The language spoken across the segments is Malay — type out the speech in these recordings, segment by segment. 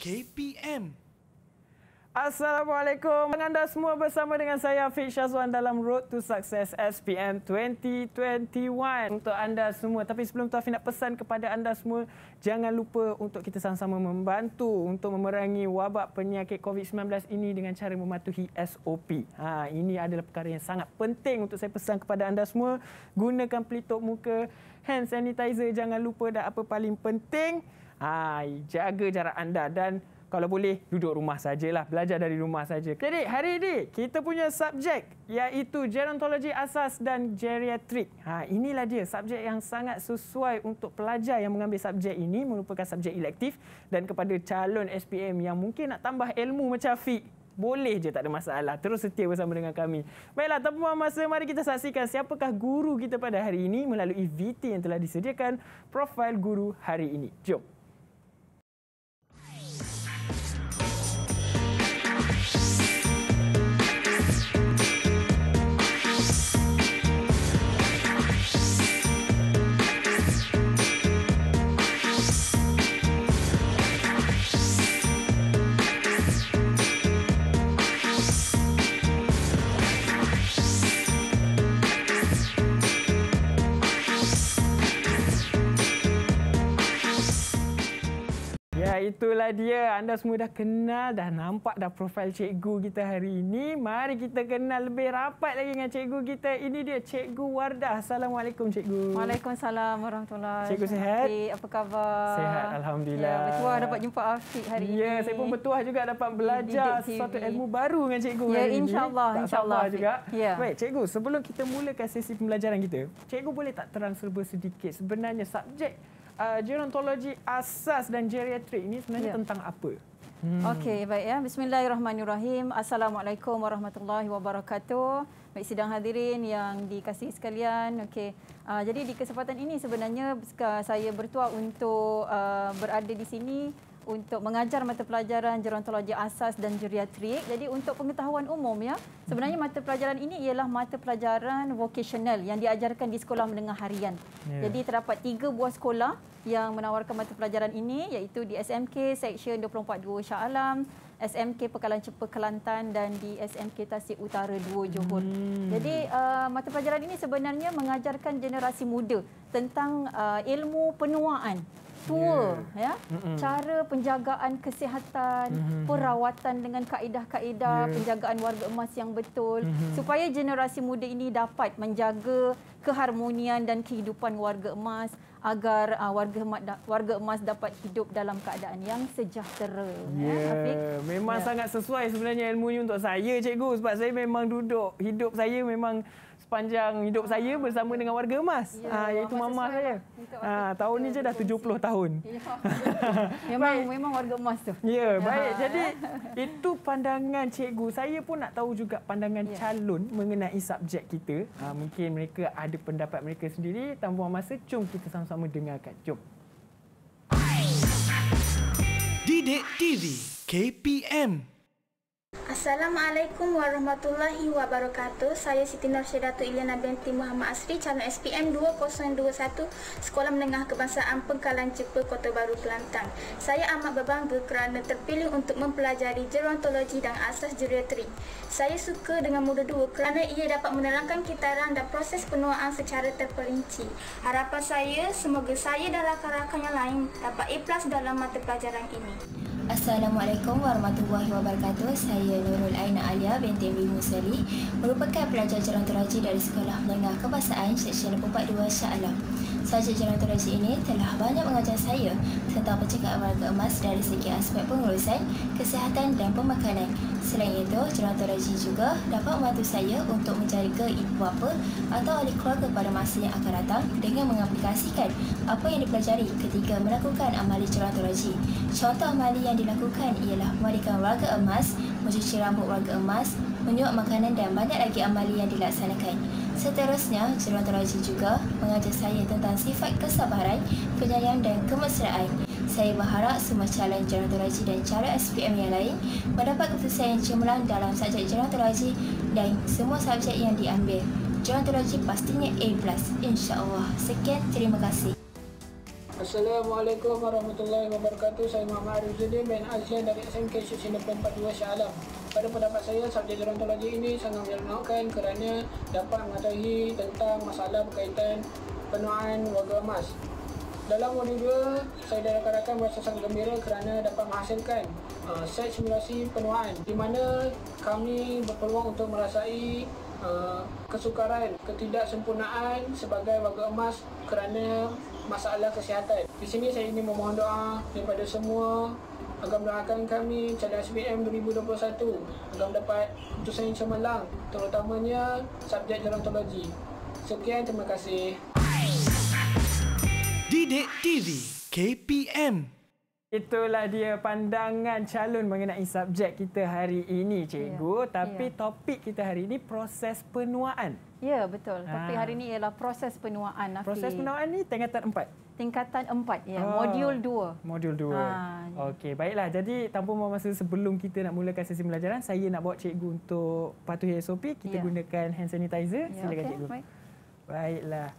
KPM. Assalamualaikum. Anda semua bersama dengan saya Fit Shazwan dalam Road to Success SPM 2021 untuk anda semua. Tapi sebelum tu Afi nak pesan kepada anda semua, jangan lupa untuk kita sama-sama membantu untuk memerangi wabak penyakit COVID-19 ini dengan cara mematuhi SOP. Ha, ini adalah perkara yang sangat penting untuk saya pesan kepada anda semua. Gunakan pelitup muka, hand sanitizer jangan lupa dan apa paling penting, Ha, jaga jarak anda dan kalau boleh duduk rumah sajalah, belajar dari rumah saja. Jadi hari ini kita punya subjek iaitu gerontologi asas dan geriatrik. Ha, inilah dia subjek yang sangat sesuai untuk pelajar yang mengambil subjek ini merupakan subjek elektif dan kepada calon SPM yang mungkin nak tambah ilmu macam Fik. Boleh je tak ada masalah. Terus setia bersama dengan kami. Baiklah, tanpa buang masa, mari kita saksikan siapakah guru kita pada hari ini melalui VT yang telah disediakan profil guru hari ini. Jom. itulah dia. Anda semua dah kenal, dah nampak dah profil cikgu kita hari ini. Mari kita kenal lebih rapat lagi dengan cikgu kita. Ini dia cikgu Wardah. Assalamualaikum cikgu. Waalaikumsalam warahmatullahi Cikgu sihat? Okay, apa khabar? Sihat, ya, Alhamdulillah. Ya, bertuah dapat jumpa Afiq hari ya, ini. Ya, saya pun bertuah juga dapat belajar sesuatu ilmu baru dengan cikgu ya, hari ini. Ya, insyaAllah. Tak insyaAllah juga. Ya. Baik, cikgu, sebelum kita mulakan sesi pembelajaran kita, cikgu boleh tak terang serba sedikit sebenarnya subjek uh, gerontologi asas dan geriatrik ini sebenarnya yeah. tentang apa? Hmm. Okey, baik ya. Bismillahirrahmanirrahim. Assalamualaikum warahmatullahi wabarakatuh. Baik sidang hadirin yang dikasihi sekalian. Okey. Uh, jadi di kesempatan ini sebenarnya uh, saya bertuah untuk uh, berada di sini untuk mengajar mata pelajaran gerontologi asas dan geriatrik. Jadi untuk pengetahuan umum ya, sebenarnya mhm. mata pelajaran ini ialah mata pelajaran vocational yang diajarkan di sekolah menengah harian. Yeah. Jadi terdapat tiga buah sekolah yang menawarkan mata pelajaran ini iaitu di SMK Seksyen 242 Shah Alam, SMK Pekalan Cepa Kelantan dan di SMK Tasik Utara 2 Johor. Hmm. Jadi uh, mata pelajaran ini sebenarnya mengajarkan generasi muda tentang uh, ilmu penuaan tua yeah. ya mm-hmm. cara penjagaan kesihatan mm-hmm. perawatan dengan kaedah-kaedah yeah. penjagaan warga emas yang betul mm-hmm. supaya generasi muda ini dapat menjaga keharmonian dan kehidupan warga emas agar uh, warga emas warga emas dapat hidup dalam keadaan yang sejahtera yeah. ya, ya memang yeah. sangat sesuai sebenarnya ilmu ini untuk saya cikgu sebab saya memang duduk hidup saya memang sepanjang hidup ah. saya bersama dengan warga emas. Ya, ha, iaitu mama saya. saya. Ha, ah, tahun ni je dah 70 tahun. Ya, memang, memang warga emas tu. Ya, ya, baik. Jadi itu pandangan cikgu. Saya pun nak tahu juga pandangan ya. calon mengenai subjek kita. Ha, mungkin mereka ada pendapat mereka sendiri. Tanpa masa, jom kita sama-sama dengarkan. Jom. Didik TV KPM Assalamualaikum warahmatullahi wabarakatuh. Saya Siti Nursyadatu Ilyana binti Muhammad Asri, calon SPM 2021 Sekolah Menengah Kebangsaan Pengkalan Cepa Kota Baru Kelantan. Saya amat berbangga kerana terpilih untuk mempelajari gerontologi dan asas geriatri. Saya suka dengan muda dua kerana ia dapat menerangkan kitaran dan proses penuaan secara terperinci. Harapan saya semoga saya dan rakan-rakan yang lain dapat ikhlas dalam mata pelajaran ini. Assalamualaikum warahmatullahi wabarakatuh. Saya Nurul Aina Alia binti Amir Musali merupakan pelajar jalan teraji dari Sekolah Menengah Kebangsaan Seksyen 42 Shah Alam. Sajak jalan teraji ini telah banyak mengajar saya tentang percakapan warga emas dari segi aspek pengurusan, kesihatan dan pemakanan. Selain itu, gerontologi juga dapat membantu saya untuk mencari ke ibu bapa atau ahli keluarga pada masa yang akan datang dengan mengaplikasikan apa yang dipelajari ketika melakukan amali gerontologi. Contoh amali yang dilakukan ialah memandikan warga emas, mencuci rambut warga emas, menyuap makanan dan banyak lagi amali yang dilaksanakan. Seterusnya, gerontologi juga mengajar saya tentang sifat kesabaran, penyayang dan kemesraan saya berharap semua calon gerontologi dan calon SPM yang lain mendapat keputusan yang cemerlang dalam subjek gerontologi dan semua subjek yang diambil. Gerontologi pastinya A+. InsyaAllah. Sekian, terima kasih. Assalamualaikum warahmatullahi wabarakatuh. Saya Muhammad Arifuddin bin Azian dari SMK Susino 42 Shah Alam. Pada pendapat saya, subjek gerontologi ini sangat menyenangkan kerana dapat mengatasi tentang masalah berkaitan penuaan warga emas. Dalam modul dua saya dan rakan-rakan merasa sangat gembira kerana dapat menghasilkan uh, set simulasi penuaan di mana kami berpeluang untuk merasai uh, kesukaran, ketidaksempurnaan sebagai warga emas kerana masalah kesihatan. Di sini saya ingin memohon doa daripada semua agar mendoakan kami cadang SPM 2021 agar dapat keputusan yang cemerlang terutamanya subjek gerontologi. Sekian, terima kasih. Didik TV KPM Itulah dia pandangan calon mengenai subjek kita hari ini cikgu yeah. Ya. tapi yeah. topik kita hari ini proses penuaan. Ya yeah, betul ha. tapi ah. hari ini ialah proses penuaan. Afi. Proses penuaan ni tingkatan empat? Tingkatan empat ya yeah. oh. modul dua. Modul dua. Ha. Okey baiklah jadi tanpa masa sebelum kita nak mulakan sesi pelajaran saya nak bawa cikgu untuk patuhi SOP kita yeah. gunakan hand sanitizer yeah, okay. cikgu. Baik. Baiklah.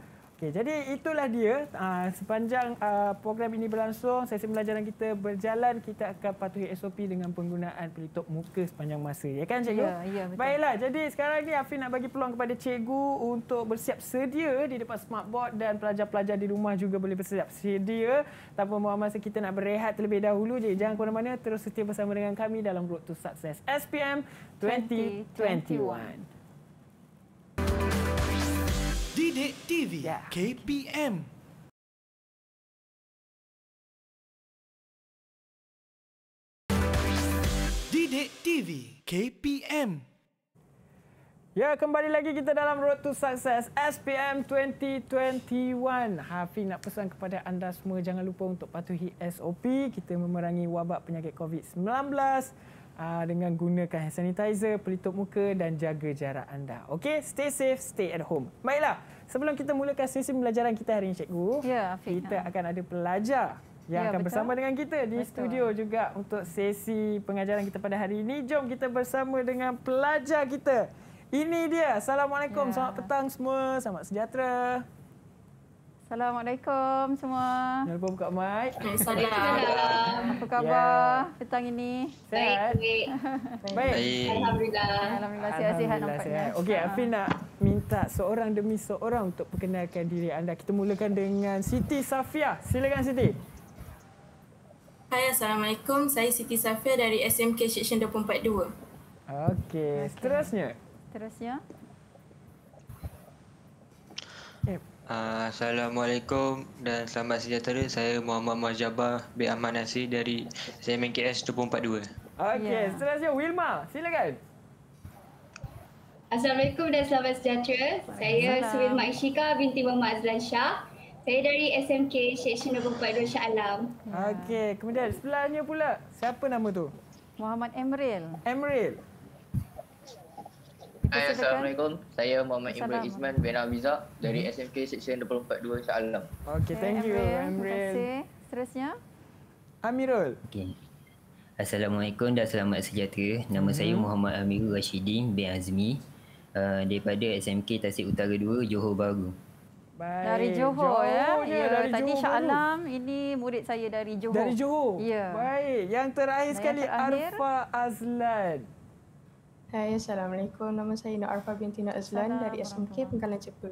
Okey, jadi itulah dia uh, sepanjang uh, program ini berlangsung, sesi pembelajaran kita berjalan, kita akan patuhi SOP dengan penggunaan pelitup muka sepanjang masa. Ya kan cikgu? Ya, yeah, betul. Baiklah, jadi sekarang ni Afi nak bagi peluang kepada cikgu untuk bersiap sedia di depan smartboard dan pelajar-pelajar di rumah juga boleh bersiap sedia tanpa mahu masa kita nak berehat terlebih dahulu. Jadi jangan ke mana-mana, terus setia bersama dengan kami dalam Road to Success SPM 2021. 2021. Dede TV yeah. KPM Dede TV KPM Ya, kembali lagi kita dalam Road to Success SPM 2021. Hafiz nak pesan kepada anda semua, jangan lupa untuk patuhi SOP. Kita memerangi wabak penyakit COVID-19 uh, dengan gunakan hand sanitizer, pelitup muka dan jaga jarak anda. Okey, stay safe, stay at home. Baiklah, sebelum kita mulakan sesi pembelajaran kita hari ini, Cikgu. Ya, Kita ya. akan ada pelajar yang ya, akan betul. bersama dengan kita di betul. studio juga untuk sesi pengajaran kita pada hari ini. Jom kita bersama dengan pelajar kita. Ini dia. Assalamualaikum. Ya. Selamat petang semua. Selamat sejahtera. Assalamualaikum semua. Assalamualaikum buka Mai. Assalamualaikum. Apa khabar yeah. petang ini? Sihat? Baik, baik. baik. baik. Alhamdulillah. Alhamdulillah sihat sihat nampaknya. Okey, ah. Afin nak minta seorang demi seorang untuk perkenalkan diri anda. Kita mulakan dengan Siti Safia. Silakan Siti. Hai, Assalamualaikum. Saya Siti Safia dari SMK Section 242. Okey, okay. seterusnya. Seterusnya. Ah, Assalamualaikum dan selamat sejahtera. Saya Muhammad Mahjabah B. Ahmad Nasir dari SMN KS 242. Okey, yeah. seterusnya Wilma. Silakan. Assalamualaikum dan selamat sejahtera. Saya Suwil Ishika binti Muhammad Azlan Shah. Saya dari SMK Seksyen 242 Shah Alam. Okey, kemudian sebelahnya pula. Siapa nama tu? Muhammad Emril. Emril. Hai, Assalamualaikum. Saya Muhammad Imran Isman bin Abiza dari SMK Seksyen 24 Dua Insya Allah. Okay, thank you. Terima kasih. Seterusnya. Amirul. Okay. Assalamualaikum dan selamat sejahtera. Nama hmm. saya Muhammad Amirul Rashidin bin Azmi uh, daripada SMK Tasik Utara 2, Johor Bahru. Baik. Dari Johor, Johor ya. Dia, ya dari tadi Shah Alam ini murid saya dari Johor. Dari Johor? Ya. Baik. Yang terakhir sekali, Arfa Azlan. Hai, Assalamualaikum. Nama saya Nur Arfa binti Nur Azlan dari SMK Pengkalan Cepa.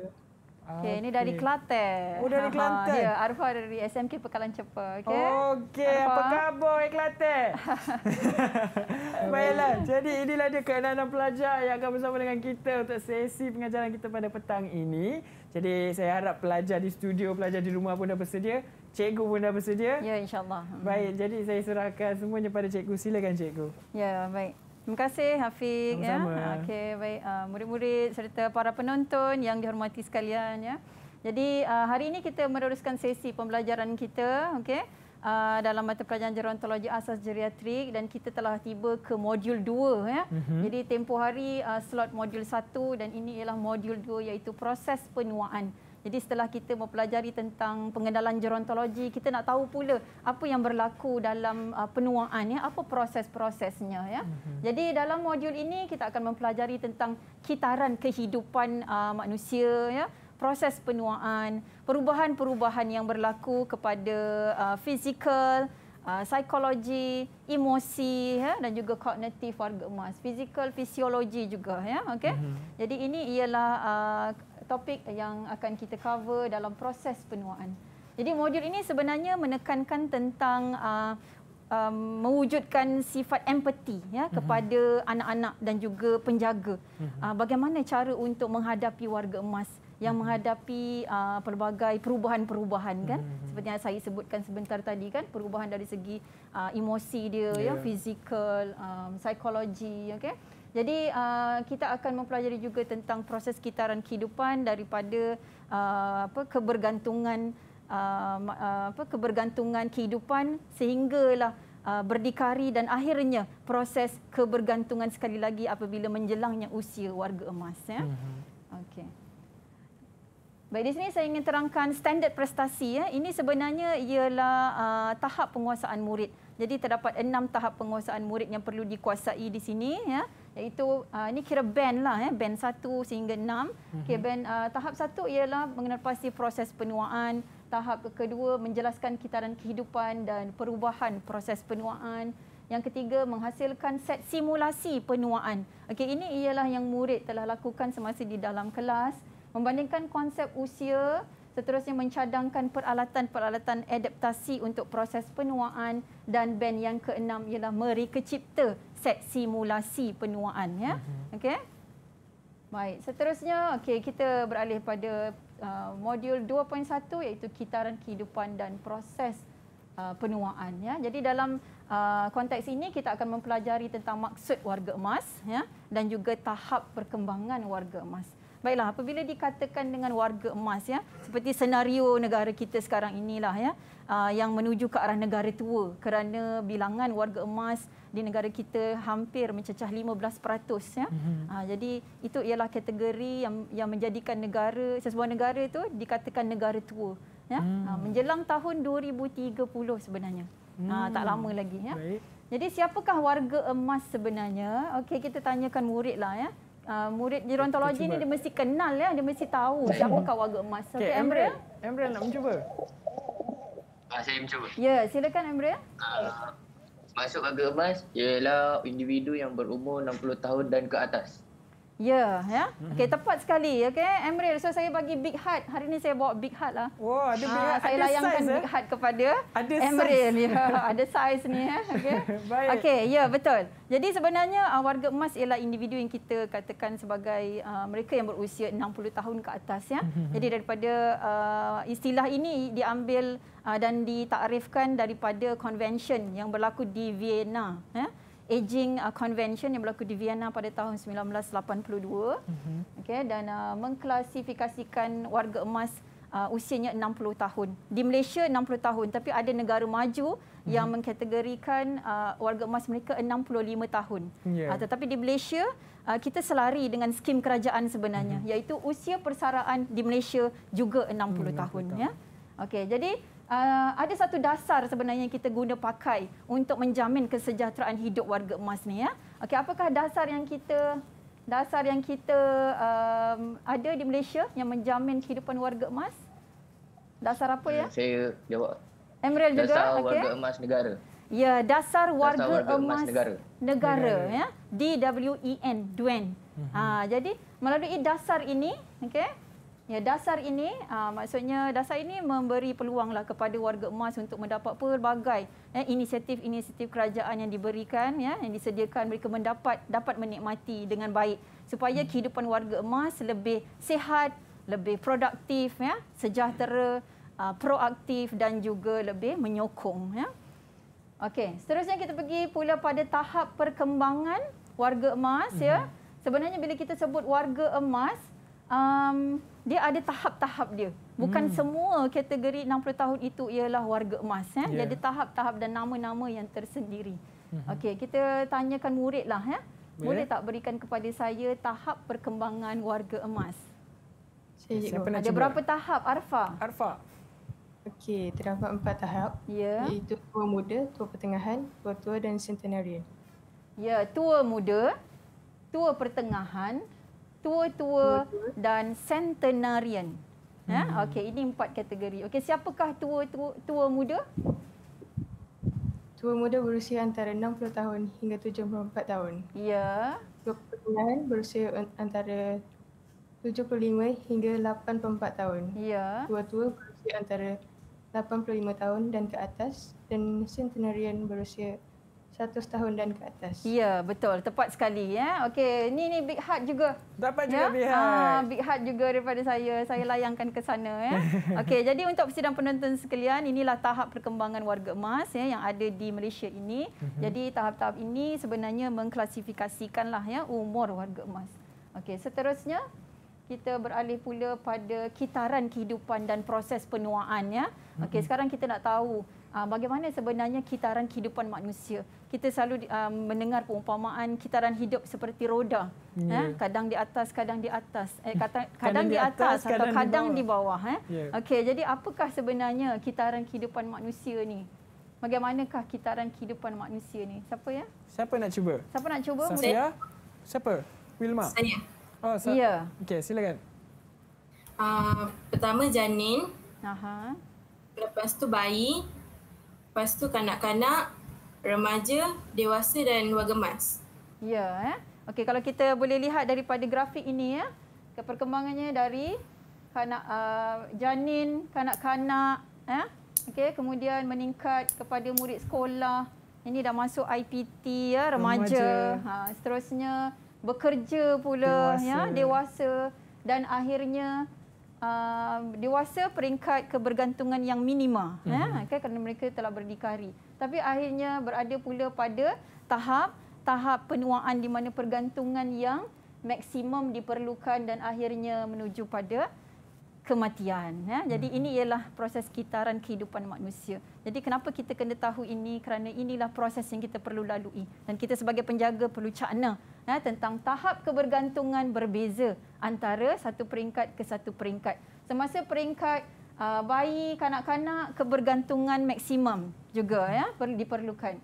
Okey, ini dari Kelate. Oh, dari Kelantan. Ya, Arfa dari SMK Pengkalan Cepa. Okey, okay. apa khabar Kelate? Baiklah, jadi inilah dia keenangan pelajar yang akan bersama dengan kita untuk sesi pengajaran kita pada petang ini. Jadi saya harap pelajar di studio, pelajar di rumah pun dah bersedia. Cikgu pun dah bersedia. Ya, insyaAllah. Baik, jadi saya serahkan semuanya pada cikgu. Silakan cikgu. Ya, baik. Terima kasih Hafiq ya. Ah, okey baik uh, murid-murid serta para penonton yang dihormati sekalian ya. Jadi uh, hari ini kita meneruskan sesi pembelajaran kita okey uh, dalam mata pelajaran gerontologi asas geriatrik dan kita telah tiba ke modul 2 ya. Mm-hmm. Jadi tempoh hari uh, slot modul 1 dan ini ialah modul 2 iaitu proses penuaan. Jadi setelah kita mempelajari tentang pengendalian gerontologi, kita nak tahu pula apa yang berlaku dalam uh, penuaan ya, apa proses-prosesnya ya. Mm-hmm. Jadi dalam modul ini kita akan mempelajari tentang kitaran kehidupan uh, manusia ya proses penuaan, perubahan-perubahan yang berlaku kepada uh, fizikal, uh, psikologi, emosi ya, dan juga kognitif warga emas. Fizikal, fisiologi juga. Ya, okay? mm-hmm. Jadi ini ialah uh, topik yang akan kita cover dalam proses penuaan. Jadi modul ini sebenarnya menekankan tentang uh, um, mewujudkan sifat empati ya mhm. kepada mm-hmm. anak-anak dan juga penjaga. Mm-hmm. Uh, bagaimana cara untuk menghadapi warga emas yang mhm. menghadapi uh, pelbagai perubahan-perubahan kan mm-hmm. seperti yang saya sebutkan sebentar tadi kan perubahan dari segi uh, emosi dia yeah. ya fizikal um, psikologi ya, okey jadi uh, kita akan mempelajari juga tentang proses kitaran kehidupan daripada uh, apa kebergantungan uh, apa kebergantungan kehidupan sehinggalah uh, berdikari dan akhirnya proses kebergantungan sekali lagi apabila menjelangnya usia warga emas ya. Mm-hmm. Okey. Baik di sini saya ingin terangkan standard prestasi ya. Ini sebenarnya ialah uh, tahap penguasaan murid. Jadi terdapat enam tahap penguasaan murid yang perlu dikuasai di sini ya iaitu uh, ini kira band lah eh band 1 sehingga 6 mm-hmm. okay, band uh, tahap 1 ialah pasti proses penuaan tahap kedua menjelaskan kitaran kehidupan dan perubahan proses penuaan yang ketiga menghasilkan set simulasi penuaan okey ini ialah yang murid telah lakukan semasa di dalam kelas membandingkan konsep usia seterusnya mencadangkan peralatan-peralatan adaptasi untuk proses penuaan dan band yang keenam ialah merekecipta cipta set simulasi penuaan ya. Mhm. Okey. Baik, seterusnya okey kita beralih pada uh, modul 2.1 iaitu kitaran kehidupan dan proses uh, penuaan ya. Jadi dalam uh, konteks ini kita akan mempelajari tentang maksud warga emas ya dan juga tahap perkembangan warga emas. Baiklah, apabila dikatakan dengan warga emas ya, seperti senario negara kita sekarang inilah ya, ah, yang menuju ke arah negara tua kerana bilangan warga emas di negara kita hampir mencecah 15% ya. Mm-hmm. jadi itu ialah kategori yang yang menjadikan negara sesuatu negara itu dikatakan negara tua ya. Mm. menjelang tahun 2030 sebenarnya. Mm. tak lama lagi ya. Jadi siapakah warga emas sebenarnya? Okey kita tanyakan muridlah ya. Ah, murid gerontologi ni dia mesti kenal ya, dia mesti tahu siapakah warga emas. Okey, okay, Emre. Emre nak mencuba. Ah, saya mencuba. Ya, silakan Emre. Uh, ah, masuk warga emas ialah individu yang berumur 60 tahun dan ke atas. Ya, ya. Okey, tepat sekali. Okey, Emre, So saya bagi big heart. Hari ini saya bawa big heart lah. Wah, ada big ah, heart. Ha, saya ada layangkan size, eh? big heart kepada ada Emril. Size. Ya, ada size ni. Ya. Okey. Baik. Okey, ya betul. Jadi sebenarnya ah, warga emas ialah individu yang kita katakan sebagai ah, mereka yang berusia 60 tahun ke atas. Ya. Mhm. Jadi daripada istilah ini diambil dan ditakrifkan daripada konvensyen yang berlaku di Vienna. Ya aging uh, convention yang berlaku di Vienna pada tahun 1982 mm-hmm. okey dan uh, mengklasifikasikan warga emas uh, usianya 60 tahun di Malaysia 60 tahun tapi ada negara maju mm-hmm. yang mengkategorikan uh, warga emas mereka 65 tahun yeah. Ya. uh, tetapi di Malaysia uh, kita selari dengan skim kerajaan sebenarnya mm-hmm. iaitu usia persaraan di Malaysia juga 60, 60 tahun, tahun ya okey jadi Uh, ada satu dasar sebenarnya yang kita guna pakai untuk menjamin kesejahteraan hidup warga emas ni ya. Okey, apakah dasar yang kita dasar yang kita um, ada di Malaysia yang menjamin kehidupan warga emas? Dasar apa ya? Eh, saya jawab. Emerald juga. Dasar warga okay. emas negara. Ya, dasar warga, dasar warga emas, emas negara. Negara hmm. ya. DWEN, DWEN. Hmm. Ha, ah, jadi melalui dasar ini, okey. Ya, dasar ini uh, maksudnya dasar ini memberi peluanglah kepada warga emas untuk mendapat pelbagai ya, eh, inisiatif-inisiatif kerajaan yang diberikan ya yang disediakan mereka mendapat dapat menikmati dengan baik supaya kehidupan warga emas lebih sihat, lebih produktif ya, sejahtera, uh, proaktif dan juga lebih menyokong ya. Okey, seterusnya kita pergi pula pada tahap perkembangan warga emas mm-hmm. ya. Mhm. Sebenarnya bila kita sebut warga emas um, dia ada tahap-tahap dia. Bukan hmm. semua kategori 60 tahun itu ialah warga emas. Eh. ya. Yeah. Dia ada tahap-tahap dan nama-nama yang tersendiri. Mm-hmm. Okey, kita tanyakan muridlah. Eh. ya. Boleh tak berikan kepada saya tahap perkembangan warga emas? Saya so, ada cuba. berapa tahap, Arfa? Arfa. Okey, terdapat empat tahap. Ya. Yeah. Iaitu tua muda, tua pertengahan, tua tua dan centenarian. Ya, yeah, tua muda, tua pertengahan, tua-tua dan centenarian. Ya, hmm. okey ini empat kategori. Okey, siapakah tua-tua tua muda? Tua muda berusia antara 60 tahun hingga 74 tahun. Ya. Kepulangan berusia antara 75 hingga 84 tahun. Ya. Tua-tua berusia antara 85 tahun dan ke atas dan centenarian berusia satu setahun dan ke atas. Ya, betul. Tepat sekali. ya. Okey, ni ni big heart juga. Dapat ya? juga big heart. Ah, big heart juga daripada saya. Saya layangkan ke sana. Ya? Okey, jadi untuk persidang penonton sekalian, inilah tahap perkembangan warga emas ya, yang ada di Malaysia ini. Mhm. Jadi tahap-tahap ini sebenarnya mengklasifikasikanlah ya, umur warga emas. Okey, seterusnya kita beralih pula pada kitaran kehidupan dan proses penuaan. Ya? Okey, mhm. sekarang kita nak tahu Ah, bagaimana sebenarnya kitaran kehidupan manusia. Kita selalu um, mendengar perumpamaan kitaran hidup seperti roda. Yeah. Ya. Ha? Kadang di atas, kadang di atas. Eh, kata, kadang, kadang di atas, atas atau kadang di bawah. bawah eh? yeah. Okey, jadi apakah sebenarnya kitaran kehidupan manusia ni? Bagaimanakah kitaran kehidupan manusia ni? Siapa ya? Siapa nak cuba? Siapa nak cuba? Saya. Siapa? Wilma. Saya. Oh, saya. Yeah. Okey, silakan. Uh, pertama janin. Aha. Lepas tu bayi, Lepas tu kanak-kanak, remaja, dewasa dan warga emas. Ya, eh. Okey, kalau kita boleh lihat daripada grafik ini ya, eh, perkembangannya dari kanak uh, janin, kanak-kanak, eh. Okey, kemudian meningkat kepada murid sekolah. Ini dah masuk IPT ya, remaja. remaja. Ha, seterusnya bekerja pula ya, dewasa. ya, dewasa dan akhirnya uh, dewasa peringkat kebergantungan yang minima mm-hmm. eh, okay, kerana mereka telah berdikari. Tapi akhirnya berada pula pada tahap tahap penuaan di mana pergantungan yang maksimum diperlukan dan akhirnya menuju pada kematian. Ya. Jadi hmm. ini ialah proses kitaran kehidupan manusia. Jadi kenapa kita kena tahu ini? Kerana inilah proses yang kita perlu lalui. Dan kita sebagai penjaga perlu cakna ya, tentang tahap kebergantungan berbeza antara satu peringkat ke satu peringkat. Semasa peringkat uh, bayi kanak-kanak kebergantungan maksimum juga ya diperlukan.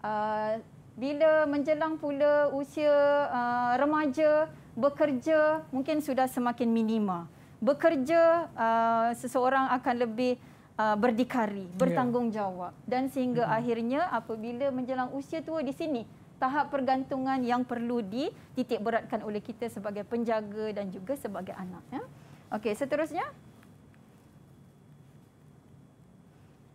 Uh, bila menjelang pula usia uh, remaja bekerja mungkin sudah semakin minima. Bekerja uh, seseorang akan lebih uh, berdikari, ya. bertanggungjawab dan sehingga hmm. akhirnya apabila menjelang usia tua di sini tahap pergantungan yang perlu dititik beratkan oleh kita sebagai penjaga dan juga sebagai anak. Ya. Okey, seterusnya.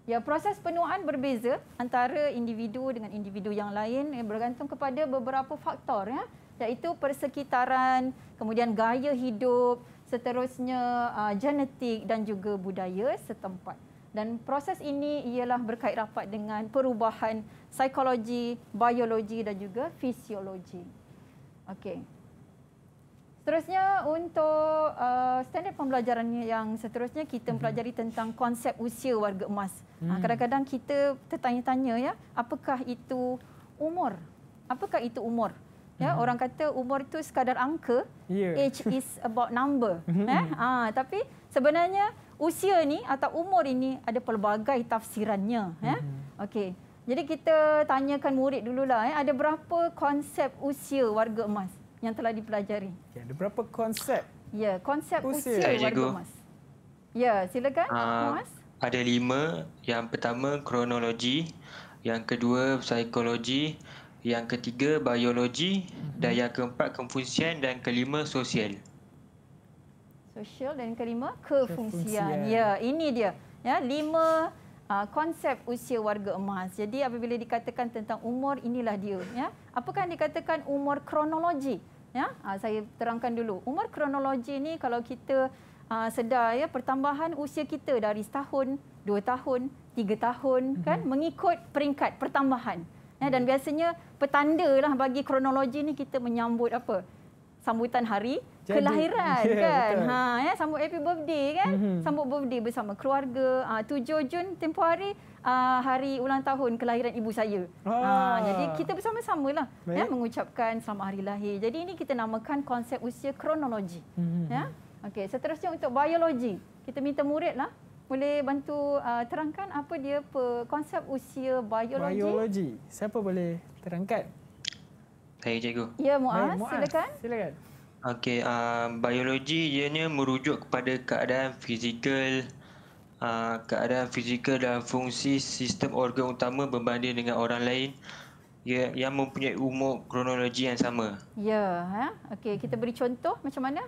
Ya, proses penuaan berbeza antara individu dengan individu yang lain eh, bergantung kepada beberapa faktor ya, iaitu persekitaran, kemudian gaya hidup, seterusnya uh, genetik dan juga budaya setempat. Dan proses ini ialah berkait rapat dengan perubahan psikologi, biologi dan juga fisiologi. Okey. Seterusnya untuk uh, standard pembelajaran yang seterusnya kita mhm. mempelajari hmm. tentang konsep usia warga emas. Ah, hmm. Ha, kadang-kadang kita tertanya-tanya ya, apakah itu umur? Apakah itu umur? Ya, hmm. orang kata umur itu sekadar angka. Yeah. Age is about number, mhm. eh? Ha, tapi sebenarnya usia ni atau umur ini ada pelbagai tafsirannya, ya. Hmm. Eh? Mhm. Okey. Jadi kita tanyakan murid dululah eh ada berapa konsep usia warga emas yang telah dipelajari? Ya, ada berapa konsep? Ya, konsep usia, usia warga cikgu. emas. Ya, silakan uh, ah, emas. Ada lima. Yang pertama kronologi, yang kedua psikologi, yang ketiga biologi mm-hmm. dan yang keempat kefungsian dan kelima sosial. Sosial dan kelima kefungsian. kefungsian. Ya, ini dia. Ya, lima uh, konsep usia warga emas. Jadi apabila dikatakan tentang umur inilah dia ya. Apakah yang dikatakan umur kronologi ya? Uh, saya terangkan dulu. Umur kronologi ini kalau kita uh, sedar ya pertambahan usia kita dari setahun, dua tahun, tiga tahun mm-hmm. kan mengikut peringkat pertambahan. Ya dan mhm. biasanya petanda lah bagi kronologi ni kita menyambut apa? sambutan hari Jadi. kelahiran yeah, kan. Ha ya sambut happy birthday kan. Mm-hmm. Sambut birthday bersama keluarga. Ha, uh, 7 Jun tempoh hari Uh, hari ulang tahun kelahiran ibu saya. Ha, ah. Uh, jadi kita bersama-sama lah ya, mengucapkan selamat hari lahir. Jadi ini kita namakan konsep usia kronologi. Mm-hmm. Ya? Okay, seterusnya untuk biologi. Kita minta murid lah. Boleh bantu uh, terangkan apa dia konsep usia biologi. Biologi. Siapa boleh terangkan? Saya cikgu. Ya, Muaz, Baik, Muaz. silakan. Silakan. Okey, uh, biologi ianya merujuk kepada keadaan fizikal uh, keadaan fizikal dan fungsi sistem organ utama berbanding dengan orang lain ya, yang mempunyai umur kronologi yang sama. Ya, ha? okey kita beri contoh macam mana?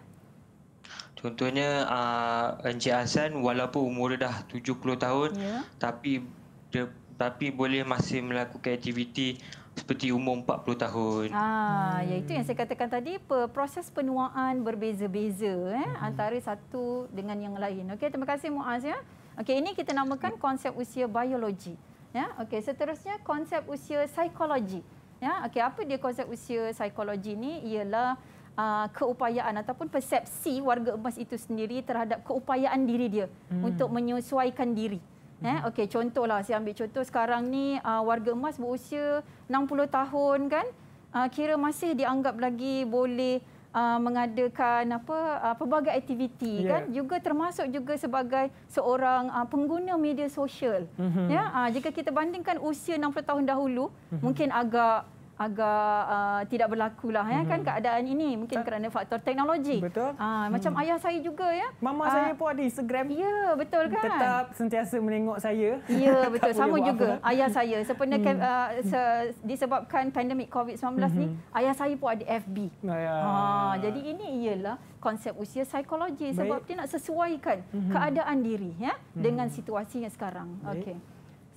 Contohnya uh, Encik Hasan walaupun umur dia dah 70 tahun ya. tapi dia, tapi boleh masih melakukan aktiviti seperti umur 40 tahun. Ah, hmm. ya itu yang saya katakan tadi proses penuaan berbeza-beza eh hmm. antara satu dengan yang lain. Okey, terima kasih Muaz ya. Okey, ini kita namakan konsep usia biologi. Ya, okey, seterusnya konsep usia psikologi. Ya, okey, apa dia konsep usia psikologi ni? Ialah Uh, keupayaan ataupun persepsi warga emas itu sendiri terhadap keupayaan diri dia hmm. untuk menyesuaikan diri Mm-hmm. Eh, mhm. contohlah saya ambil contoh sekarang ni uh, warga emas berusia 60 tahun kan uh, kira masih dianggap lagi boleh uh, mengadakan apa uh, pelbagai aktiviti yeah. kan juga termasuk juga sebagai seorang uh, pengguna media sosial. Mm-hmm. Ya, uh, jika kita bandingkan usia 60 tahun dahulu mm-hmm. mungkin agak agak uh, tidak berlaku lah ya hmm. kan mhm. keadaan ini mungkin Ta- kerana faktor teknologi. Betul. Ha, macam hmm. ayah saya juga ya. Mama uh, saya ah. pun ada Instagram. Ya, betul kan? Tetap sentiasa menengok saya. Ya, betul. Sama juga apa. ayah saya. Sepenuh hmm. uh, se- disebabkan pandemik COVID-19 hmm. ni, mhm. ayah saya pun ada FB. Ha, ya. ah, jadi ini ialah konsep usia psikologi sebab dia nak sesuaikan hmm. keadaan diri ya hmm. dengan situasinya sekarang. Okey.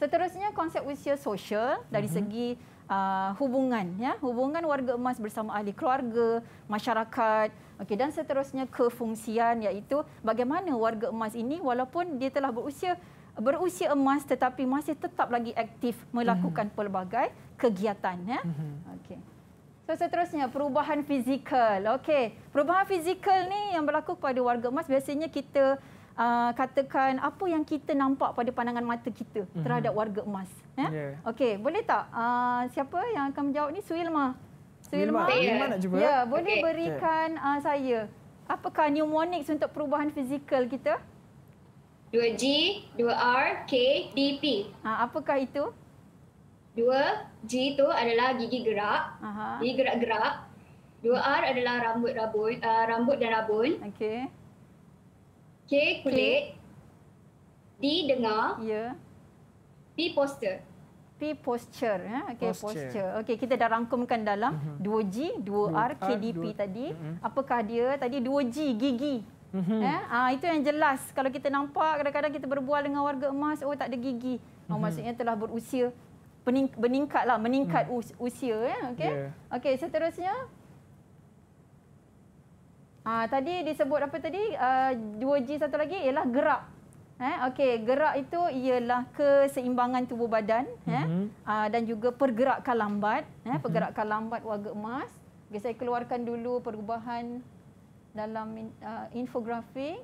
Seterusnya konsep usia sosial dari mhm. segi uh, hubungan ya hubungan warga emas bersama ahli keluarga masyarakat okey dan seterusnya kefungsian iaitu bagaimana warga emas ini walaupun dia telah berusia berusia emas tetapi masih tetap lagi aktif melakukan hmm. pelbagai kegiatan ya mhm. okey So, seterusnya perubahan fizikal. Okey, perubahan fizikal ni yang berlaku pada warga emas biasanya kita uh, katakan apa yang kita nampak pada pandangan mata kita mm-hmm. terhadap warga emas. Eh? Ya. Yeah? Okey, boleh tak uh, siapa yang akan menjawab ni Suilma? Suilma, Suilma yeah. nak cuba. Ya, yeah, boleh okay. berikan ya. uh, saya. Apakah mnemonics untuk perubahan fizikal kita? 2G, 2R, K, D, P. Ha, apakah itu? 2G itu adalah gigi gerak. Aha. Gigi gerak-gerak. 2R adalah rambut rabun, uh, rambut dan rabun. Okey. K kulit, D dengar, yeah. P posture. P posture, ya? Ha? okay posture. posture. Okay kita dah rangkumkan dalam mm-hmm. 2G, 2R, KDP 2... tadi. Mm-hmm. Apakah dia tadi 2G gigi? Mm-hmm. Eh? Ha, itu yang jelas. Kalau kita nampak kadang-kadang kita berbual dengan warga emas, oh tak ada gigi. Mm-hmm. Oh, mhm. maksudnya telah berusia, pening, meningkatlah, meningkat mm. usia. Ya? Okay, yeah. okay. Seterusnya Ah tadi disebut apa tadi? Uh, ah, 2G satu lagi ialah gerak. Eh okey, gerak itu ialah keseimbangan tubuh badan, mm -hmm. eh. Uh, dan juga pergerakan lambat, eh mm -hmm. pergerakan lambat warga emas. Okay, saya keluarkan dulu perubahan dalam uh, ah, infografik.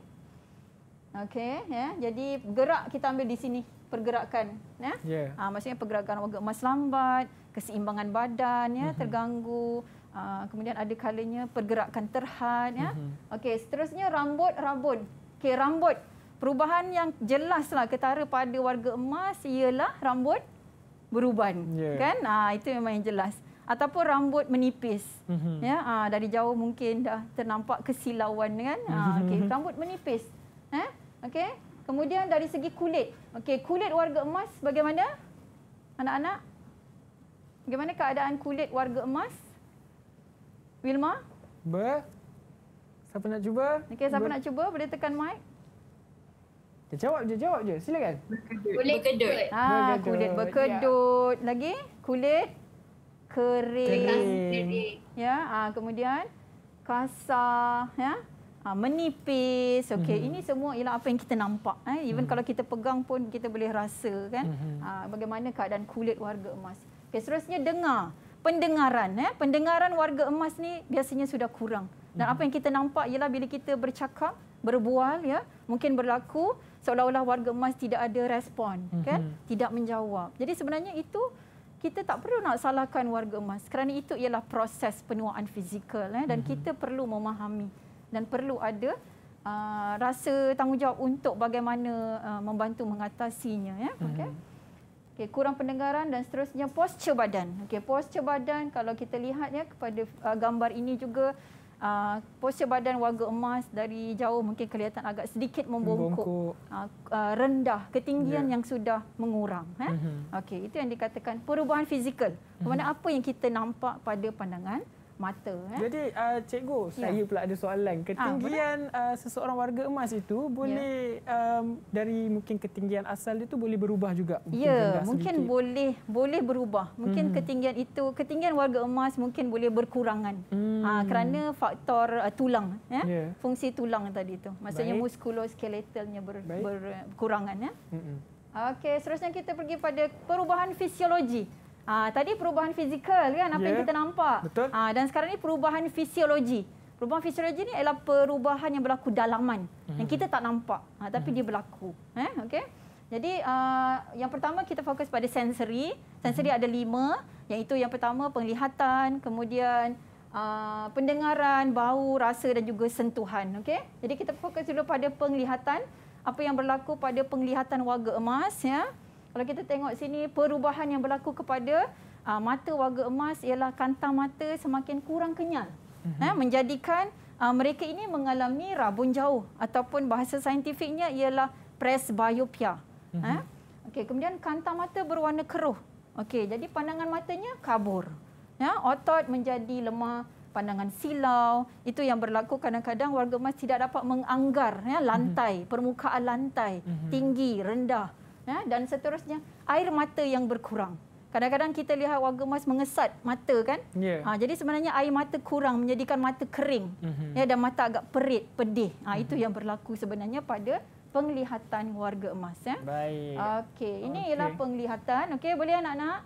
Okey, ya. Yeah. Jadi gerak kita ambil di sini pergerakan, ya. Yeah. Ya. Yeah. Uh, maksudnya pergerakan warga emas lambat, keseimbangan badan ya yeah, mm -hmm. terganggu. Uh, kemudian ada kalanya pergerakan terhad ya. Mm-hmm. Okey, seterusnya rambut rabun. Okey, rambut. Perubahan yang jelaslah ketara pada warga emas ialah rambut beruban. Yeah. Kan? Ah itu memang yang jelas. Ataupun rambut menipis. Mm-hmm. Ya, uh, dari jauh mungkin dah ternampak kesilauan kan. Uh, okey, rambut menipis. Eh? Okey. Kemudian dari segi kulit. Okey, kulit warga emas bagaimana? Anak-anak? Bagaimana keadaan kulit warga emas? Wilma? Ba? Siapa nak cuba? Okey, siapa Ber- nak cuba? Boleh tekan mic. Dia jawab je, jawab je. Silakan. Ah, kulit kedut. Ha, ya. kulit berkedut. Lagi? Kulit kering. Ya, ha, kemudian kasar, ya. Ha, menipis. Okey, hmm ini semua ialah apa yang kita nampak. Eh. Even hmm kalau kita pegang pun kita boleh rasa kan? Mm-hmm. Ha, bagaimana keadaan kulit warga emas. Okey, seterusnya dengar pendengaran eh pendengaran warga emas ni biasanya sudah kurang dan mhm. apa yang kita nampak ialah bila kita bercakap berbual ya mungkin berlaku seolah-olah warga emas tidak ada respon kan mm-hmm. tidak menjawab jadi sebenarnya itu kita tak perlu nak salahkan warga emas kerana itu ialah proses penuaan fizikal eh dan mm-hmm. kita perlu memahami dan perlu ada uh, rasa tanggungjawab untuk bagaimana uh, membantu mengatasinya ya okey mm-hmm. Okay, kurang pendengaran dan seterusnya postur badan. Okey, postur badan kalau kita lihat ya kepada uh, gambar ini juga uh, postur badan warga emas dari jauh mungkin kelihatan agak sedikit membungkuk. Uh, uh, rendah ketinggian yeah. yang sudah mengurang. Eh? Mm-hmm. Okay, itu yang dikatakan perubahan fizikal. Mm-hmm. Apa yang kita nampak pada pandangan mata. Eh? Jadi uh, cikgu, ya. saya pula ada soalan. Ah, ketinggian ha, uh, seseorang warga emas itu boleh ya. um, dari mungkin ketinggian asal itu boleh berubah juga? Ya, mungkin sedikit. boleh boleh berubah. Mungkin hmm. ketinggian itu, ketinggian warga emas mungkin boleh berkurangan. Hmm. Ha, kerana faktor uh, tulang, eh? ya. fungsi tulang tadi itu. Maksudnya muskuloskeletalnya ber, berkurangan. Ya? Hmm. Okey, seterusnya kita pergi pada perubahan Fisiologi. Ah, tadi perubahan fizikal kan apa yeah. yang ya. kita nampak. Betul. Ah, dan sekarang ni perubahan fisiologi. Perubahan fisiologi ni adalah perubahan yang berlaku dalaman mm-hmm. yang hmm. kita tak nampak ah, tapi mm-hmm. dia berlaku. Eh, okay? Jadi ah, yang pertama kita fokus pada sensory. Sensory mm-hmm. ada lima yang itu yang pertama penglihatan, kemudian ah, pendengaran, bau, rasa dan juga sentuhan. Okay? Jadi kita fokus dulu pada penglihatan. Apa yang berlaku pada penglihatan warga emas ya? Kalau kita tengok sini perubahan yang berlaku kepada uh, mata warga emas ialah kantang mata semakin kurang kenyal. Mm-hmm. Eh, menjadikan uh, mereka ini mengalami rabun jauh ataupun bahasa saintifiknya ialah presbiopia. Mm-hmm. Eh? Okey, kemudian kantang mata berwarna keruh. Okay, jadi pandangan matanya kabur. Ya, otot menjadi lemah, pandangan silau. Itu yang berlaku kadang-kadang warga emas tidak dapat menganggar ya, lantai, mm-hmm. permukaan lantai, mm-hmm. tinggi, rendah ha? dan seterusnya air mata yang berkurang. Kadang-kadang kita lihat warga emas mengesat mata kan? Yeah. Ha, jadi sebenarnya air mata kurang menjadikan mata kering mm-hmm. ya, dan mata agak perit, pedih. Ha, mm-hmm. Itu yang berlaku sebenarnya pada penglihatan warga emas. Ya? Baik. Okey, ini okay. ialah penglihatan. Okey, boleh anak-anak?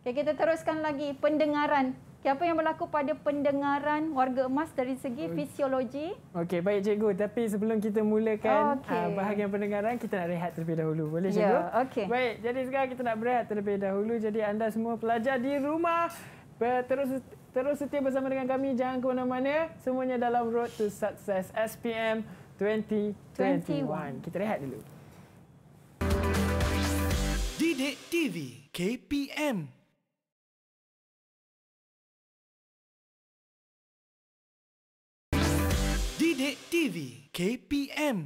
Okay, kita teruskan lagi pendengaran Okay, apa yang berlaku pada pendengaran warga emas dari segi okay. fisiologi? Okey, baik cikgu. Tapi sebelum kita mulakan ah, okay. uh, bahagian pendengaran, kita nak rehat terlebih dahulu. Boleh ya, cikgu? Yeah, okay. Baik, jadi sekarang kita nak berehat terlebih dahulu. Jadi anda semua pelajar di rumah, terus terus setia bersama dengan kami. Jangan ke mana-mana. Semuanya dalam Road to Success SPM 2021. 21. Kita rehat dulu. Didik TV KPM Pendek TV KPM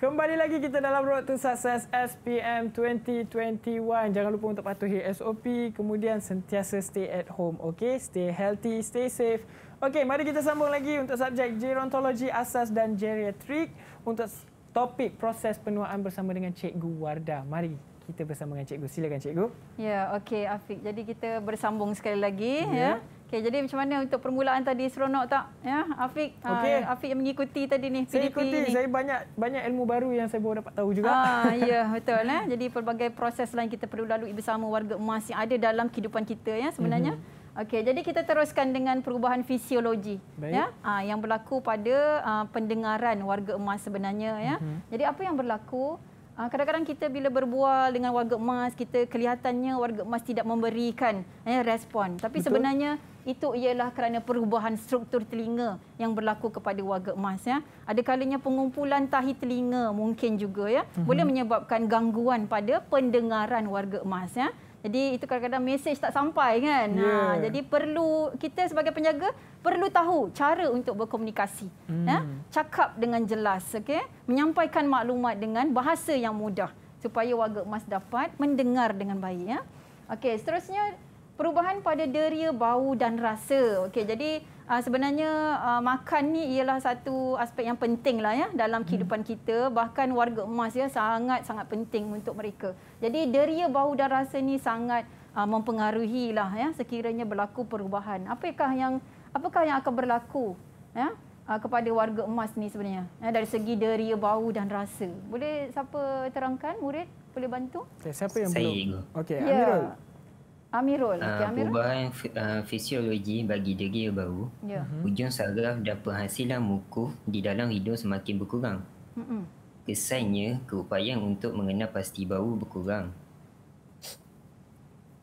Kembali lagi kita dalam Road to Success SPM 2021. Jangan lupa untuk patuhi SOP. Kemudian sentiasa stay at home. Okay? Stay healthy, stay safe. Okay, mari kita sambung lagi untuk subjek gerontologi asas dan geriatrik untuk topik proses penuaan bersama dengan Cikgu Warda. Mari kita bersama dengan Cikgu. Silakan Cikgu. Ya, yeah, okay Afiq. Jadi kita bersambung sekali lagi. Yeah. Yeah. Okay, jadi macam mana untuk permulaan tadi seronok tak? Ya, Afiq, ah, okay. uh, Afiq yang mengikuti tadi ni saya ikuti. ni. Saya banyak banyak ilmu baru yang saya baru dapat tahu juga. Ah, ya, yeah, betul eh. Jadi pelbagai proses lain kita perlu lalui bersama warga emas yang ada dalam kehidupan kita ya sebenarnya. Mm-hmm. Okey, jadi kita teruskan dengan perubahan fisiologi Baik. ya uh, yang berlaku pada uh, pendengaran warga emas sebenarnya ya. Mm-hmm. Jadi apa yang berlaku? Kadang-kadang kita bila berbual dengan warga emas, kita kelihatannya warga emas tidak memberikan eh, respon. Tapi Betul. sebenarnya itu ialah kerana perubahan struktur telinga yang berlaku kepada warga emas ya. Ada kalanya pengumpulan tahi telinga mungkin juga ya mhm. boleh menyebabkan gangguan pada pendengaran warga emas ya. Jadi itu kadang-kadang mesej tak sampai kan. Yeah. Ha ya. jadi perlu kita sebagai penjaga perlu tahu cara untuk berkomunikasi mm. ya. Hmm. Cakap dengan jelas okey, menyampaikan maklumat dengan bahasa yang mudah supaya warga emas dapat mendengar dengan baik ya. Okey, seterusnya perubahan pada deria bau dan rasa. Okey, jadi uh, sebenarnya uh, makan ni ialah satu aspek yang penting lah ya dalam hmm. kehidupan kita. Bahkan warga emas ya sangat sangat penting untuk mereka. Jadi deria bau dan rasa ni sangat uh, mempengaruhi lah ya sekiranya berlaku perubahan. Apakah yang apakah yang akan berlaku ya uh, kepada warga emas ni sebenarnya ya, dari segi deria bau dan rasa. Boleh siapa terangkan murid boleh bantu? Okay, siapa yang Saya. belum? Okey, ya. Amirul. Yeah. Amirul. Okay, ah, Amirul. Perubahan uh, fisiologi bagi degil baru, yeah. Mhm. ujung saraf dan penghasilan mukus di dalam hidung semakin berkurang. Mm-mm. Kesannya, keupayaan untuk mengenal pasti bau berkurang.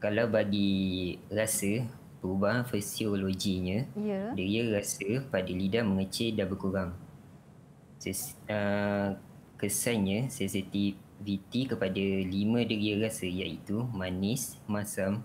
Kalau bagi rasa, perubahan fisiologinya, yeah. degil rasa pada lidah mengecil dan berkurang. Ses, uh, kesannya, sensitif Viti kepada lima degil rasa iaitu manis, masam,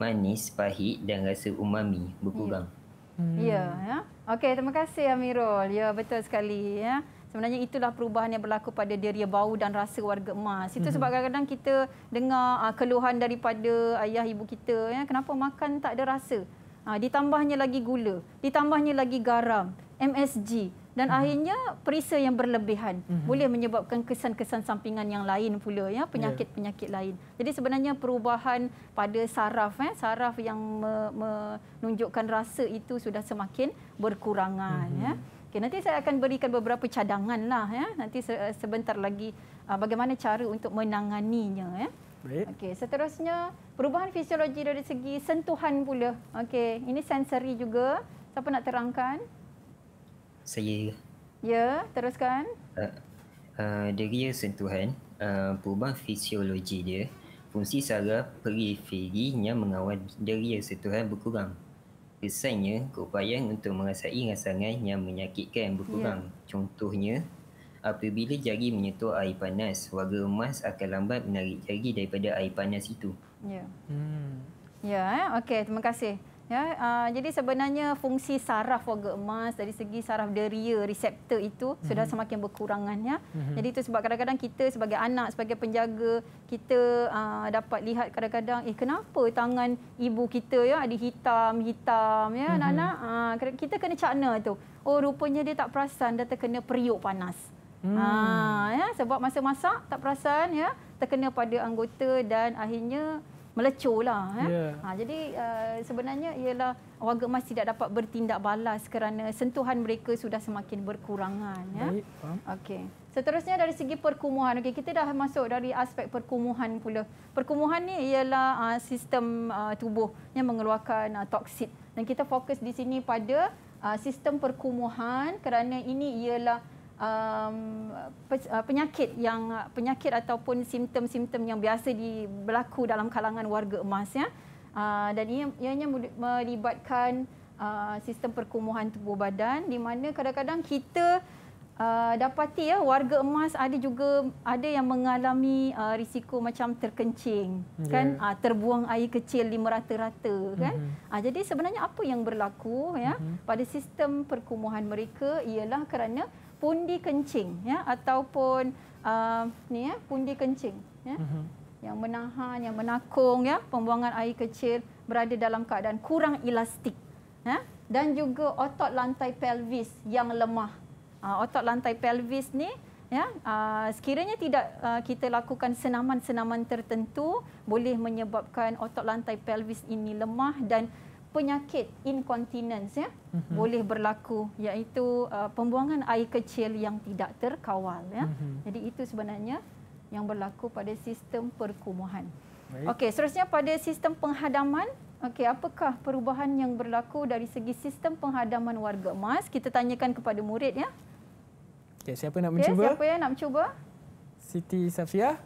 manis, pahit dan rasa umami berkurang. Hmm. Ya, hmm. ya. Okey, terima kasih Amirul. Ya, betul sekali ya. Sebenarnya itulah perubahan yang berlaku pada diri bau dan rasa warga emas. Itu hmm. sebab kadang-kadang kita dengar uh, keluhan daripada ayah ibu kita ya, kenapa makan tak ada rasa. Uh, ditambahnya lagi gula, ditambahnya lagi garam, MSG dan hmm. akhirnya perisa yang berlebihan hmm. boleh menyebabkan kesan-kesan sampingan yang lain pula ya penyakit-penyakit yeah. lain. Jadi sebenarnya perubahan pada saraf eh saraf yang me- menunjukkan rasa itu sudah semakin berkurangan hmm. ya. Okay, nanti saya akan berikan beberapa cadangan lah ya. Nanti sebentar lagi uh, bagaimana cara untuk menanganinya ya. Okey, seterusnya perubahan fisiologi dari segi sentuhan pula. Okey, ini sensory juga. Siapa nak terangkan? saya. Ya, teruskan. Uh, eh, uh, eh, deria sentuhan, uh, perubahan fisiologi dia, fungsi saraf periferi yang mengawal deria sentuhan berkurang. Kesannya, keupayaan untuk merasai rasangan yang menyakitkan berkurang. Ya. Contohnya, apabila jari menyentuh air panas, warga emas akan lambat menarik jari daripada air panas itu. Ya, hmm. ya eh? okey. Terima kasih. Ya, uh, jadi sebenarnya fungsi saraf warga emas dari segi saraf deria reseptor itu mm-hmm. sudah mhm. semakin berkurangan ya. Mm-hmm. Jadi itu sebab kadang-kadang kita sebagai anak sebagai penjaga kita uh, dapat lihat kadang-kadang eh kenapa tangan ibu kita ya ada hitam-hitam ya mm-hmm. anak-anak uh, kita kena cakna itu. Oh rupanya dia tak perasan dia terkena periuk panas. Mm. Ha ya sebab masa masak tak perasan ya terkena pada anggota dan akhirnya melecur lah. Eh? Yeah. Ha, jadi uh, sebenarnya ialah warga emas tidak dapat bertindak balas kerana sentuhan mereka sudah semakin berkurangan. Ya? Baik, faham. Okay. Seterusnya dari segi perkumuhan. Okay, kita dah masuk dari aspek perkumuhan pula. Perkumuhan ni ialah uh, sistem uh, tubuh yang mengeluarkan uh, toksit. Dan kita fokus di sini pada uh, sistem perkumuhan kerana ini ialah um, uh, penyakit yang penyakit ataupun simptom-simptom yang biasa di berlaku dalam kalangan warga emas ya. Uh, dan ia ianya melibatkan uh, sistem perkumuhan tubuh badan di mana kadang-kadang kita uh, dapati ya warga emas ada juga ada yang mengalami uh, risiko macam terkencing yeah. Hmm, kan uh, terbuang air kecil di merata-rata kan mm-hmm. uh, jadi sebenarnya apa yang berlaku ya mm-hmm. pada sistem perkumuhan mereka ialah kerana pundi kencing ya ataupun uh, ni ya pundi kencing ya uh-huh. yang menahan yang menakung ya pembuangan air kecil berada dalam keadaan kurang elastik ya dan juga otot lantai pelvis yang lemah uh, otot lantai pelvis ni ya uh, sekiranya tidak uh, kita lakukan senaman-senaman tertentu boleh menyebabkan otot lantai pelvis ini lemah dan penyakit incontinence ya mm -hmm. boleh berlaku iaitu uh, pembuangan air kecil yang tidak terkawal ya. Mm -hmm. Jadi itu sebenarnya yang berlaku pada sistem perkumuhan. Okey, seterusnya pada sistem penghadaman, okey apakah perubahan yang berlaku dari segi sistem penghadaman warga emas? Kita tanyakan kepada murid ya. Okey, siapa nak mencuba? Okay, siapa yang nak mencuba? Siti Safia.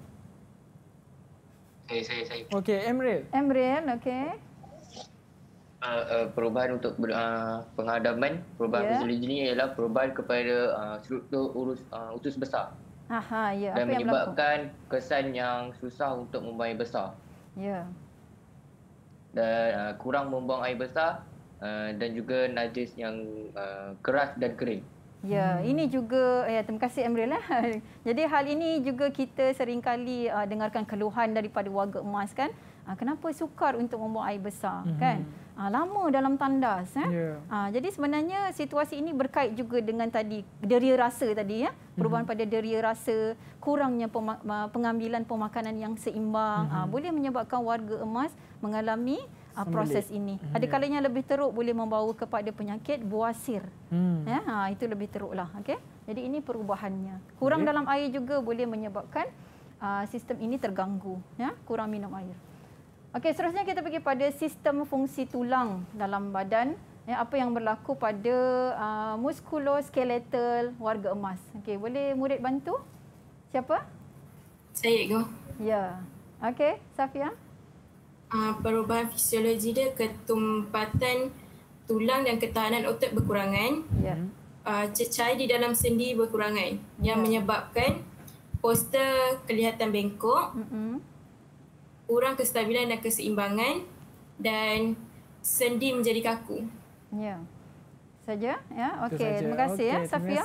Saya, saya, saya. Okey, Emril. Emril, okey uh, uh, perubahan untuk uh, ah, pengadaman perubahan yeah. visual ini ialah perubahan kepada uh, struktur urus uh, utus besar. Aha, ya. Yeah. Apa menyebabkan berlaku? kesan yang susah untuk membuang air besar. Yeah. Dan uh, kurang membuang air besar uh, dan juga najis yang uh, keras dan kering. Ya, hmm. ini juga ya terima kasih Emril eh. Jadi hal ini juga kita seringkali uh, dengarkan keluhan daripada warga emas kan. Uh, kenapa sukar untuk membuang air besar hmm. kan? Ha, lama dalam tandas. Eh? Yeah. Ya. Ha, jadi sebenarnya situasi ini berkait juga dengan tadi deria rasa tadi. Ya? Mhm. Perubahan mm-hmm. pada deria rasa, kurangnya pema- pengambilan pemakanan yang seimbang. Mm-hmm. Ha, boleh menyebabkan warga emas mengalami ha, proses ini. Mm-hmm. Ada kalanya lebih teruk boleh membawa kepada penyakit buasir. Mm. Ya? Ha, itu lebih teruklah. Okay? Jadi ini perubahannya. Kurang okay. dalam air juga boleh menyebabkan ha, sistem ini terganggu. Ya? Kurang minum air. Okey, seterusnya kita pergi pada sistem fungsi tulang dalam badan. Ya, apa yang berlaku pada uh, muskuloskeletal warga emas. Okey, boleh murid bantu? Siapa? Saya, Ego. Ya. Okey, Safia. Uh, perubahan fisiologi dia ketumpatan tulang dan ketahanan otot berkurangan. Ya. Uh, cecair di dalam sendi berkurangan yang ya. menyebabkan poster kelihatan bengkok. Mm-hmm kurang kestabilan dan keseimbangan dan sendi menjadi kaku. Ya. Saja ya. ya okey, terima kasih okay, ya Safia.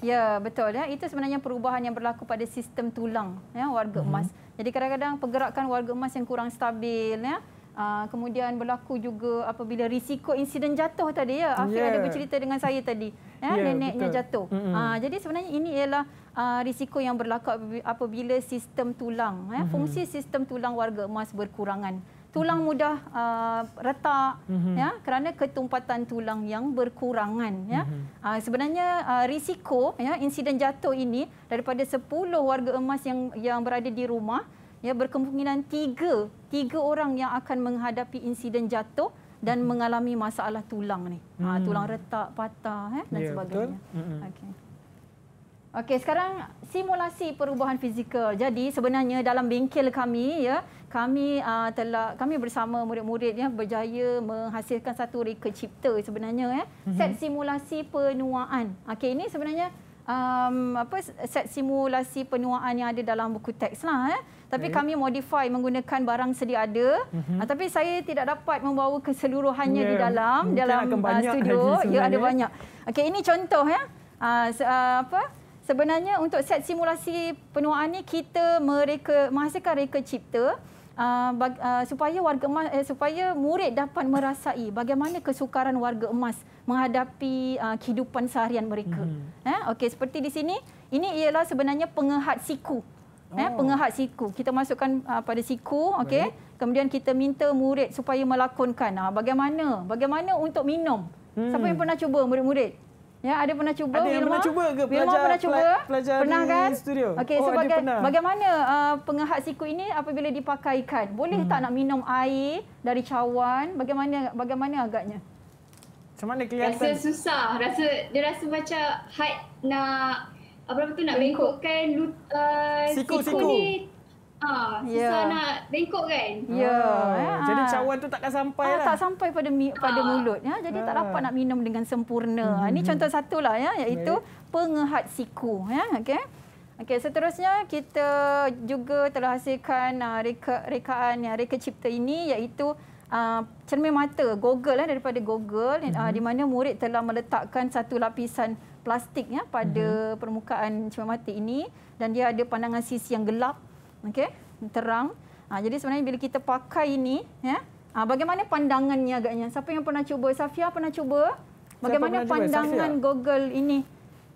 Ya, betul ya. Itu sebenarnya perubahan yang berlaku pada sistem tulang ya warga mhm. emas. Mm-hmm. Jadi kadang-kadang pergerakan warga emas yang kurang stabil ya Uh, kemudian berlaku juga apabila risiko insiden jatuh tadi ya. Afiq yeah. ada bercerita dengan saya tadi. Ya, yeah, neneknya betul. jatuh. Mm-hmm. Uh, jadi sebenarnya ini ialah uh, risiko yang berlaku apabila sistem tulang. Ya, mm-hmm. Eh, fungsi sistem tulang warga emas berkurangan. Tulang mm-hmm. mudah uh, retak mm-hmm. ya, kerana ketumpatan tulang yang berkurangan. Ya. Mm-hmm. Uh, sebenarnya uh, risiko ya, insiden jatuh ini daripada 10 warga emas yang, yang berada di rumah ya berkemungkinan tiga tiga orang yang akan menghadapi insiden jatuh dan mengalami masalah tulang ni hmm. ha, mm. tulang retak patah eh, dan yeah, ya, sebagainya Mm-hmm. Okay. Okey sekarang simulasi perubahan fizikal. Jadi sebenarnya dalam bengkel kami ya, kami uh, telah kami bersama murid-murid ya berjaya menghasilkan satu reka cipta sebenarnya ya, set mm-hmm. simulasi penuaan. Okey ini sebenarnya um, apa set simulasi penuaan yang ada dalam buku teks lah. Eh. Tapi okay. kami modify menggunakan barang sedia ada. Mm-hmm. Uh, tapi saya tidak dapat membawa keseluruhannya yeah. di ya, dalam Mungkin dalam uh, studio. Ya ada banyak. Okey ini contoh ya. Uh, uh, apa? Sebenarnya untuk set simulasi penuaan ni kita mereka menghasilkan reka cipta Ah, bag, uh, supaya warga emas eh, supaya murid dapat merasai bagaimana kesukaran warga emas menghadapi uh, kehidupan seharian mereka. Hmm. Eh, Okey seperti di sini ini ialah sebenarnya pengehat siku. Eh, oh. Eh, pengehat siku. Kita masukkan uh, pada siku. Okey. Kemudian kita minta murid supaya melakonkan. Uh, bagaimana? Bagaimana untuk minum? Hmm. Siapa yang hmm. pernah cuba murid-murid? Ya, ada pernah cuba ada yang pernah cuba ke pelajar Wilma pernah cuba pelajar pernah di kan? studio okey oh, sebagai pernah. bagaimana uh, pengehat siku ini apabila dipakaikan boleh hmm. tak nak minum air dari cawan bagaimana bagaimana agaknya macam mana kelihatan rasa susah rasa dia rasa macam height nak apa apa tu nak bengkokkan uh, siku, siku, siku ni Ah, susah yeah. nak bengkok kan? Ya. Yeah. Ah. Jadi cawan tu tak dah sampai ah, lah. Tak sampai pada mi, pada ah. mulut. Ya. Jadi ah. tak dapat nak minum dengan sempurna. Mm -hmm. Ini mhm. contoh satu lah ya, iaitu okay. Ya. pengehat siku. Ya. Okay. Okay, seterusnya, kita juga telah hasilkan uh, reka, rekaan, ya, reka cipta ini iaitu uh, cermin mata, Google ya, daripada Google mm -hmm. uh, di mana murid telah meletakkan satu lapisan plastik ya, pada mm -hmm. permukaan cermin mata ini dan dia ada pandangan sisi yang gelap okey terang ha, jadi sebenarnya bila kita pakai ini ya ha, bagaimana pandangannya agaknya siapa yang pernah cuba Safia pernah cuba bagaimana pernah pandangan cuba? Google ini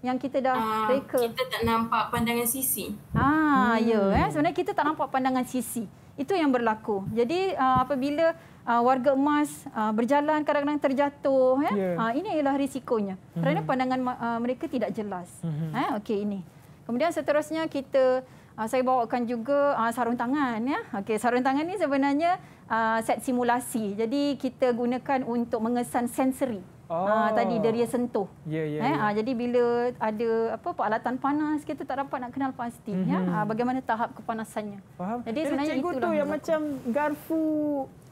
yang kita dah uh, reka kita tak nampak pandangan sisi ha hmm. ya eh sebenarnya kita tak nampak pandangan sisi itu yang berlaku jadi uh, apabila Uh, warga emas uh, berjalan kadang-kadang terjatuh eh, ya. Yeah. Uh, ini ialah risikonya. Kerana hmm pandangan uh, mereka tidak jelas. hmm Eh okey ini. Kemudian seterusnya kita Uh, saya bawakan juga uh, sarung tangan ya. Okey, sarung tangan ni sebenarnya uh, set simulasi. Jadi kita gunakan untuk mengesan sensory. Oh. Uh, tadi deria sentuh. yeah, ya, ya, eh, ya. Yeah, yeah. uh, jadi bila ada apa peralatan panas kita tak dapat nak kenal pasti mm-hmm. ya uh, bagaimana tahap kepanasannya. Faham? Jadi, jadi sebenarnya cikgu tu yang berlaku. macam garpu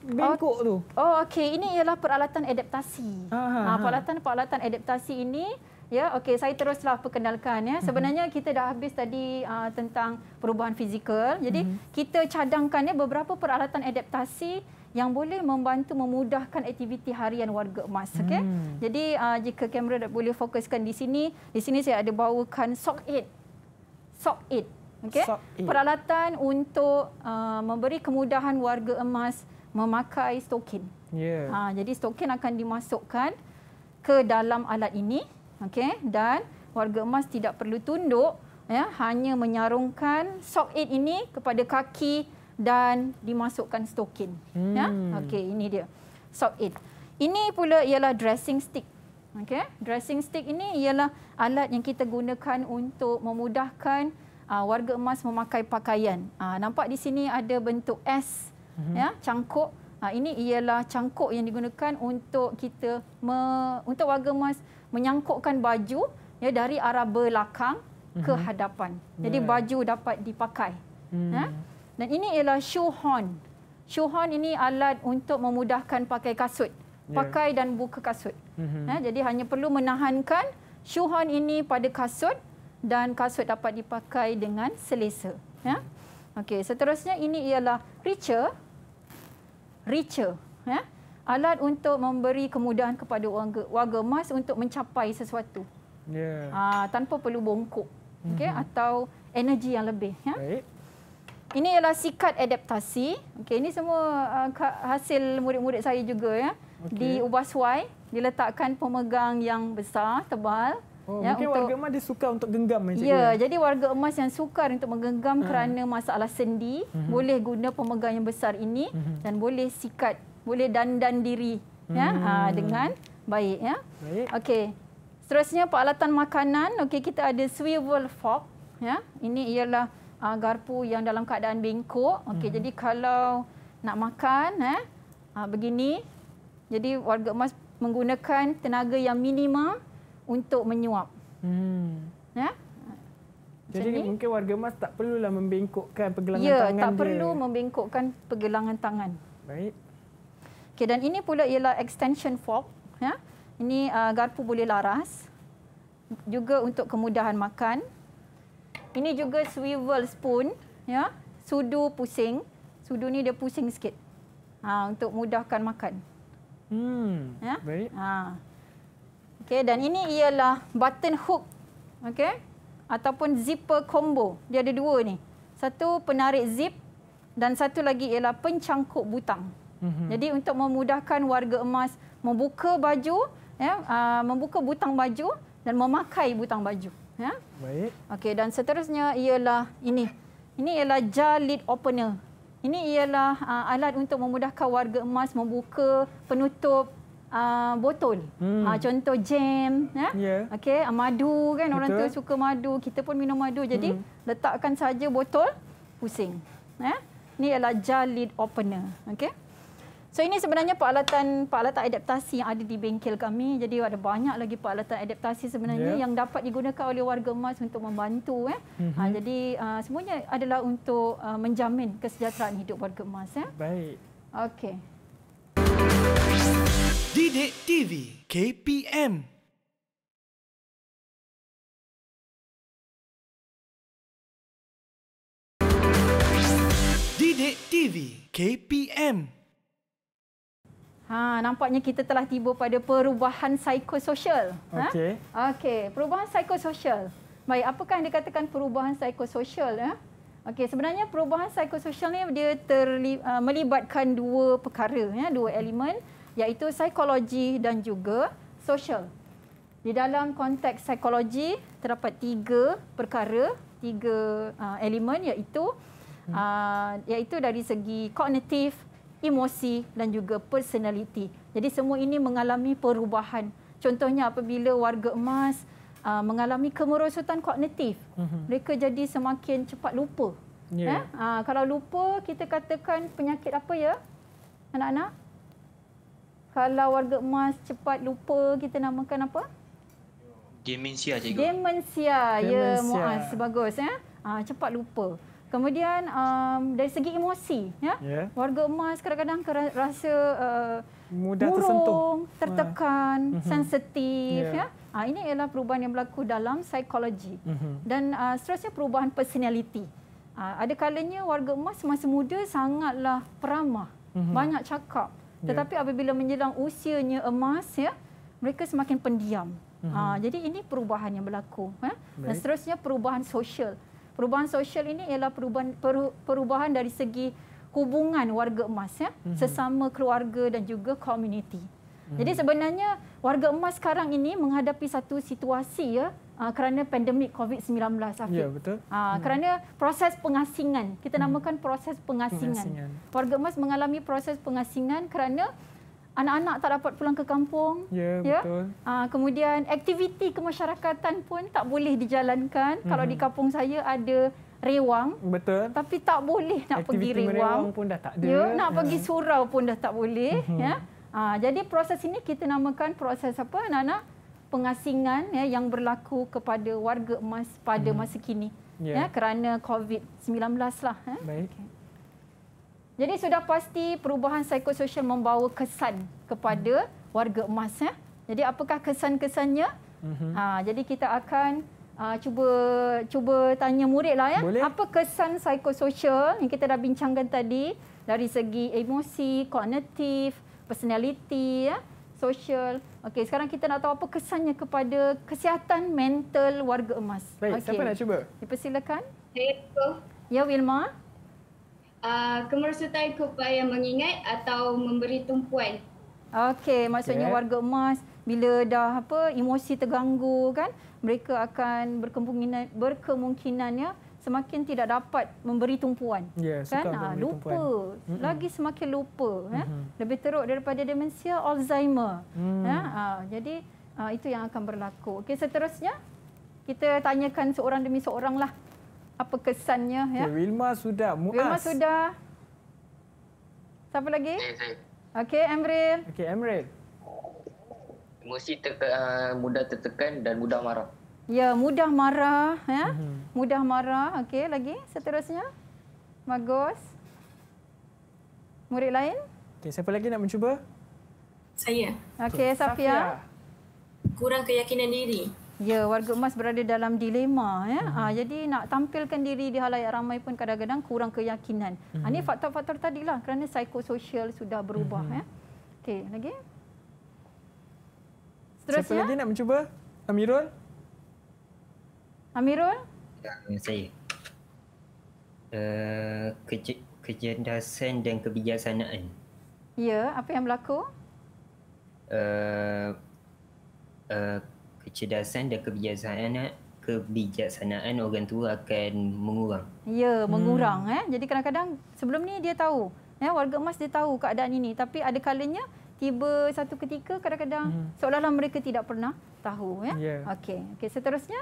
bengkok oh, tu. Oh, okey. Ini ialah peralatan adaptasi. Ha, peralatan-peralatan adaptasi ini Ya, okey saya teruslah perkenalkan ya. Sebenarnya mhm. kita dah habis tadi uh, tentang perubahan fizikal. Jadi hmm kita cadangkan ya beberapa peralatan adaptasi yang boleh membantu memudahkan aktiviti harian warga emas okey. Hmm. Jadi uh, jika kamera dapat boleh fokuskan di sini, di sini saya ada bawakan sock it. Sock it. Okey. Peralatan untuk uh, memberi kemudahan warga emas memakai stokin. Ya. Yeah. Ha, uh, jadi stokin akan dimasukkan ke dalam alat ini. Okey, dan warga emas tidak perlu tunduk ya, hanya menyarungkan sock aid ini kepada kaki dan dimasukkan stokin. Ya? Hmm. Ya. Okey, ini dia. Sock aid. Ini pula ialah dressing stick. Okey, dressing stick ini ialah alat yang kita gunakan untuk memudahkan uh, warga emas memakai pakaian. Uh, nampak di sini ada bentuk S hmm. ya, cangkuk Ha, ini ialah cangkuk yang digunakan untuk kita me, untuk warga emas menyangkutkan baju ya dari arah belakang mm-hmm. ke mhm. hadapan. Jadi yeah. baju dapat dipakai. Mm. Ya. Dan ini ialah shoe horn. Shoe horn ini alat untuk memudahkan pakai kasut. Yeah. Pakai dan buka kasut. Mm-hmm. Ya, jadi hanya perlu menahankan shoe horn ini pada kasut dan kasut dapat dipakai dengan selesa. Ya. Okey, seterusnya ini ialah reacher. Reacher, ya alat untuk memberi kemudahan kepada warga, warga emas untuk mencapai sesuatu. Yeah. Ya. Uh, tanpa perlu bongkok. Mm-hmm. Okey mhm. atau energi yang lebih, ya. Baik. Ini ialah sikat adaptasi. Okey, ini semua uh, hasil murid-murid saya juga ya. Okay. Di Ubah Suai diletakkan pemegang yang besar, tebal. Oh, ya, mungkin untuk, warga emas dia suka untuk genggam macam Ya, dia. jadi warga emas yang sukar untuk menggenggam hmm. kerana masalah sendi, hmm. boleh guna pemegang yang besar ini hmm. dan boleh sikat boleh dandan diri ya? hmm. ya ha, dengan baik ya. Baik. Okey. Seterusnya peralatan makanan. Okey kita ada swivel fork ya. Ini ialah uh, garpu yang dalam keadaan bengkok. Okey hmm. jadi kalau nak makan eh uh, begini jadi warga emas menggunakan tenaga yang minima untuk menyuap. Hmm. Ya. Jadi ini. mungkin warga emas tak perlulah membengkokkan ya, pergelangan ya, tangan dia. Ya, tak perlu membengkokkan pergelangan tangan. Baik. Okey dan ini pula ialah extension fork ya. Ini uh, garpu boleh laras juga untuk kemudahan makan. Ini juga swivel spoon ya. Sudu pusing. Sudu ni dia pusing sikit. Ha, untuk mudahkan makan. Hmm. Ya. Baik. Ha. Okey dan ini ialah button hook. Okey. Ataupun zipper combo. Dia ada dua ni. Satu penarik zip dan satu lagi ialah pencangkuk butang hmm Jadi untuk memudahkan warga emas membuka baju, ya, uh, membuka butang baju dan memakai butang baju. Ya. Baik. Okey dan seterusnya ialah ini. Ini ialah jalid opener. Ini ialah uh, alat untuk memudahkan warga emas membuka penutup uh, botol. Hmm. Uh, contoh jam, ya. Yeah. Okey, uh, madu kan Betul. orang tu suka madu, kita pun minum madu. Jadi hmm. letakkan saja botol pusing. Ya. Ini ialah jalid opener. Okey. So ini sebenarnya peralatan peralatan adaptasi yang ada di bengkel kami. Jadi ada banyak lagi peralatan adaptasi sebenarnya yeah. yang dapat digunakan oleh warga emas untuk membantu. Eh. Mm-hmm. Ha, jadi uh, semuanya adalah untuk uh, menjamin kesejahteraan hidup warga emas. Eh. Baik. Okey. Didik TV KPM. Didik TV KPM. Ha, nampaknya kita telah tiba pada perubahan psikososial. Ha? Okey. Ha? Okey, perubahan psikososial. Baik, apakah yang dikatakan perubahan psikososial? Ya? Okey, sebenarnya perubahan psikososial ni dia terli- uh, melibatkan dua perkara, ya? dua elemen iaitu psikologi dan juga sosial. Di dalam konteks psikologi terdapat tiga perkara, tiga uh, elemen iaitu hmm. uh, iaitu dari segi kognitif, emosi dan juga personaliti. Jadi semua ini mengalami perubahan. Contohnya apabila warga emas uh, mengalami kemerosotan kognitif, mm-hmm. mereka jadi semakin cepat lupa. Yeah. Eh? Uh, kalau lupa, kita katakan penyakit apa ya, anak-anak? Kalau warga emas cepat lupa, kita namakan apa? Demensia, cikgu. Demensia, ya, Muaz. Bagus. Eh? Uh, cepat lupa. Kemudian um, dari segi emosi, ya? yeah. warga emas kadang-kadang rasa uh, murung, ha. tertekan, uh. sensitif. Yeah. Ya? Uh, ini ialah perubahan yang berlaku dalam psikologi. Uh mhm. -huh. Dan uh, seterusnya perubahan personaliti. Uh, ah, ada kalanya warga emas semasa muda sangatlah peramah, uh mhm. -huh. banyak cakap. Ya. Tetapi yeah. apabila menjelang usianya emas, ya, mereka semakin pendiam. Uh -huh. uh, jadi ini perubahan yang berlaku. Ya? Dan seterusnya perubahan sosial perubahan sosial ini ialah perubahan perubahan dari segi hubungan warga emas ya mm-hmm. sesama keluarga dan juga komuniti. Mm-hmm. Jadi sebenarnya warga emas sekarang ini menghadapi satu situasi ya ah, kerana pandemik COVID-19 Ya betul. Ah, mhm. kerana proses pengasingan, kita mhm. namakan proses pengasingan. pengasingan. Warga emas mengalami proses pengasingan kerana anak-anak tak dapat pulang ke kampung. Ya, ya? betul. Ha, kemudian aktiviti kemasyarakatan pun tak boleh dijalankan. Hmm. Kalau di mhm. kampung saya ada rewang. Betul. Tapi tak boleh nak aktiviti pergi rewang. rewang pun dah tak ya, ada. Ya, nak hmm. pergi mhm. surau pun dah tak boleh. Hmm. Ya? Ha, jadi proses ini kita namakan proses apa anak-anak? Pengasingan ya, yang berlaku kepada warga emas pada hmm. masa kini. Ya. ya kerana COVID-19 lah. Ya? Baik. Okay. Jadi sudah pasti perubahan psikososial membawa kesan kepada warga emas ya. Jadi apakah kesan-kesannya? hmm Ha jadi kita akan uh, cuba cuba tanya murid lah ya. Boleh. Apa kesan psikososial yang kita dah bincangkan tadi dari segi emosi, kognitif, personaliti, ya, social. Okey, sekarang kita nak tahu apa kesannya kepada kesihatan mental warga emas. Baik, okay. siapa nak cuba? Dipersilakan. Saya. Ya Wilma. Ah, kemerosotan keupayaan mengingat atau memberi tumpuan. Okey, maksudnya okay. warga emas bila dah apa emosi terganggu kan, mereka akan berkemungkinan berkemungkinannya semakin tidak dapat memberi tumpuan. Yeah, kan? Ha, lupa. Tumpuan. Lagi semakin lupa, mm-hmm. eh? Lebih teruk daripada demensia Alzheimer. Mm. Ya? Ha, jadi ha, itu yang akan berlaku. Okey, seterusnya kita tanyakan seorang demi seoranglah apa kesannya okay, ya. Wilma sudah, Muaz. Wilma sudah. Siapa lagi? Saya. Okey, Emril. Okey, Emril. Emosi teka, uh, mudah tertekan dan mudah marah. Ya, mudah marah ya. Mm-hmm. Mudah marah. Okey, lagi seterusnya. Bagus. Murid lain? Okey, siapa lagi nak mencuba? Saya. Okey, Safia. Safia. Kurang keyakinan diri. Ya, warga emas berada dalam dilema. Ya. Uh ha, jadi nak tampilkan diri di halayak ramai pun kadang-kadang kurang keyakinan. Uh ah, ha, mhm. ini faktor-faktor tadi lah kerana psikosoial sudah berubah. Uh ya. Okey, lagi. Seterusnya. Siapa lagi nak mencuba? Amirul? Amirul? Ya, saya. Uh, eh, ke kejendasan dan kebijaksanaan. Ya, apa yang berlaku? Uh, uh, kecerdasan dan kebijaksanaan kebijaksanaan orang tua akan mengurang. Ya, hmm. mengurang hmm. eh. Jadi kadang-kadang sebelum ni dia tahu, ya eh, warga emas dia tahu keadaan ini tapi ada kalanya tiba satu ketika kadang-kadang hmm. seolah-olah mereka tidak pernah tahu eh. ya. Yeah. Okey. Okey, seterusnya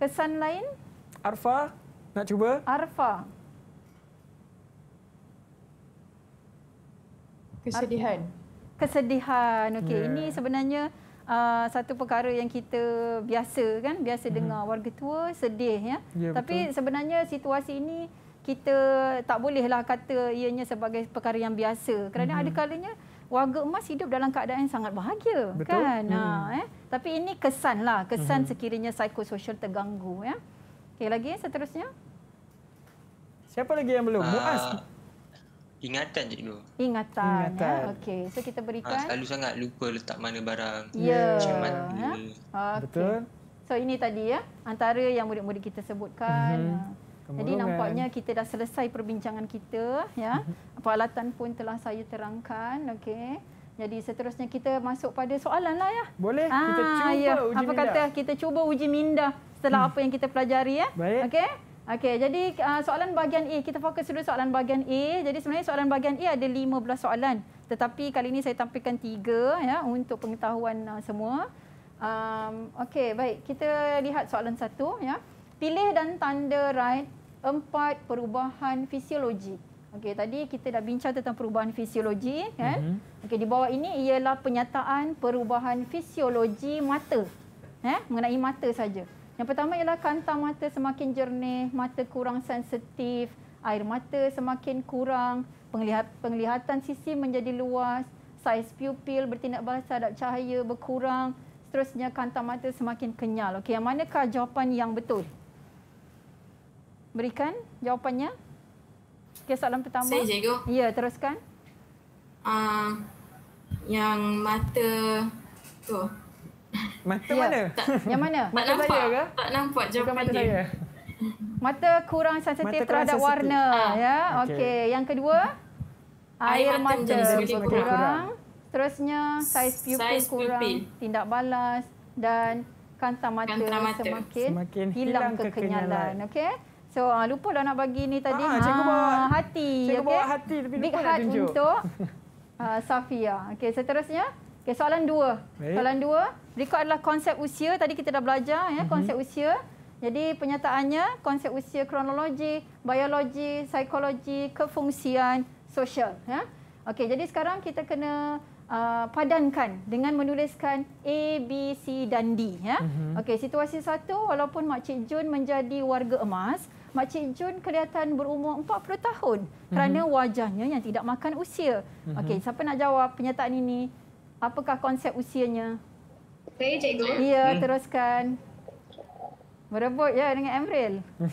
kesan lain Arfa nak cuba? Arfa. Kesedihan. Kesedihan. Okey, yeah. ini sebenarnya uh, satu perkara yang kita biasa kan biasa hmm. dengar warga tua sedih ya. ya Tapi betul. sebenarnya situasi ini kita tak bolehlah kata ianya sebagai perkara yang biasa kerana hmm. ada kalanya warga emas hidup dalam keadaan yang sangat bahagia betul. kan. Ha, hmm. nah, eh. Tapi ini kesanlah kesan hmm. sekiranya psikososial terganggu ya. Okey lagi seterusnya. Siapa lagi yang belum? Uh. Muaz Ingatan je dulu. Ingatan. Eh? Ingatan. Ya? Okey, so kita ha, berikan. Ha, selalu sangat lupa letak mana barang. Ya. Cermat. Ya? Okay. Betul. So ini tadi ya, antara yang murid-murid kita sebutkan. Mm-hmm. Jadi nampaknya kita dah selesai perbincangan kita. ya. Mhm. Peralatan pun telah saya terangkan. Okey. Jadi seterusnya kita masuk pada soalan lah ya. Boleh. Ah, kita cuba ya. uji apa minda. Apa kata kita cuba uji minda setelah hmm. apa yang kita pelajari ya. Okey. Okey, jadi uh, soalan bahagian A, kita fokus dulu soalan bahagian A. Jadi sebenarnya soalan bahagian A ada 15 soalan. Tetapi kali ini saya tampilkan tiga ya, untuk pengetahuan uh, semua. Um, Okey, baik. Kita lihat soalan satu Ya. Pilih dan tanda right empat perubahan fisiologi. Okey, tadi kita dah bincang tentang perubahan fisiologi. Kan? Mm-hmm. Okey, di bawah ini ialah penyataan perubahan fisiologi mata. Eh, mengenai mata saja. Yang pertama ialah kantang mata semakin jernih, mata kurang sensitif, air mata semakin kurang, penglihatan sisi menjadi luas, saiz pupil bertindak balas terhadap cahaya berkurang, seterusnya kantang mata semakin kenyal. Okey, yang manakah jawapan yang betul? Berikan jawapannya. Okey, soalan pertama. Saya cikgu. Ya, teruskan. Uh, yang mata tu Mata ya. mana? Tak. Yang mana? Tak mata nampak. saya ke? Tak nampak jawapan dia. Mata kurang sensitif mata terhadap kurang warna. Sensitif. Ah. Ya, okey. Okay. Yang kedua? Air, air mata, mata kurang. kurang. Terusnya, saiz pupil kurang. Tindak balas. Dan kantar mata, kantar mata. Semakin, semakin hilang kekenyalan. Okey? So, uh, lupa lah nak bagi ni tadi. Ah, cikgu bawa ha, hati. Cikgu okay? bawa hati tapi Big lupa nak tunjuk. untuk uh, Safia. Okey, seterusnya. Okey, soalan dua. Baik. Soalan dua. Berikut adalah konsep usia. Tadi kita dah belajar ya, konsep mm -hmm. usia. Jadi penyataannya konsep usia kronologi, biologi, psikologi, kefungsian, sosial. Ya. Okey, jadi sekarang kita kena uh, padankan dengan menuliskan A, B, C dan D. Ya. Mm -hmm. Okey, situasi satu walaupun Makcik Jun menjadi warga emas, Makcik Jun kelihatan berumur 40 tahun kerana mhm. wajahnya yang tidak makan usia. Mhm. Okey, siapa nak jawab penyataan ini? Apakah konsep usianya? Saya cikgu. Ya, hmm. teruskan. Berebut ya dengan Emril.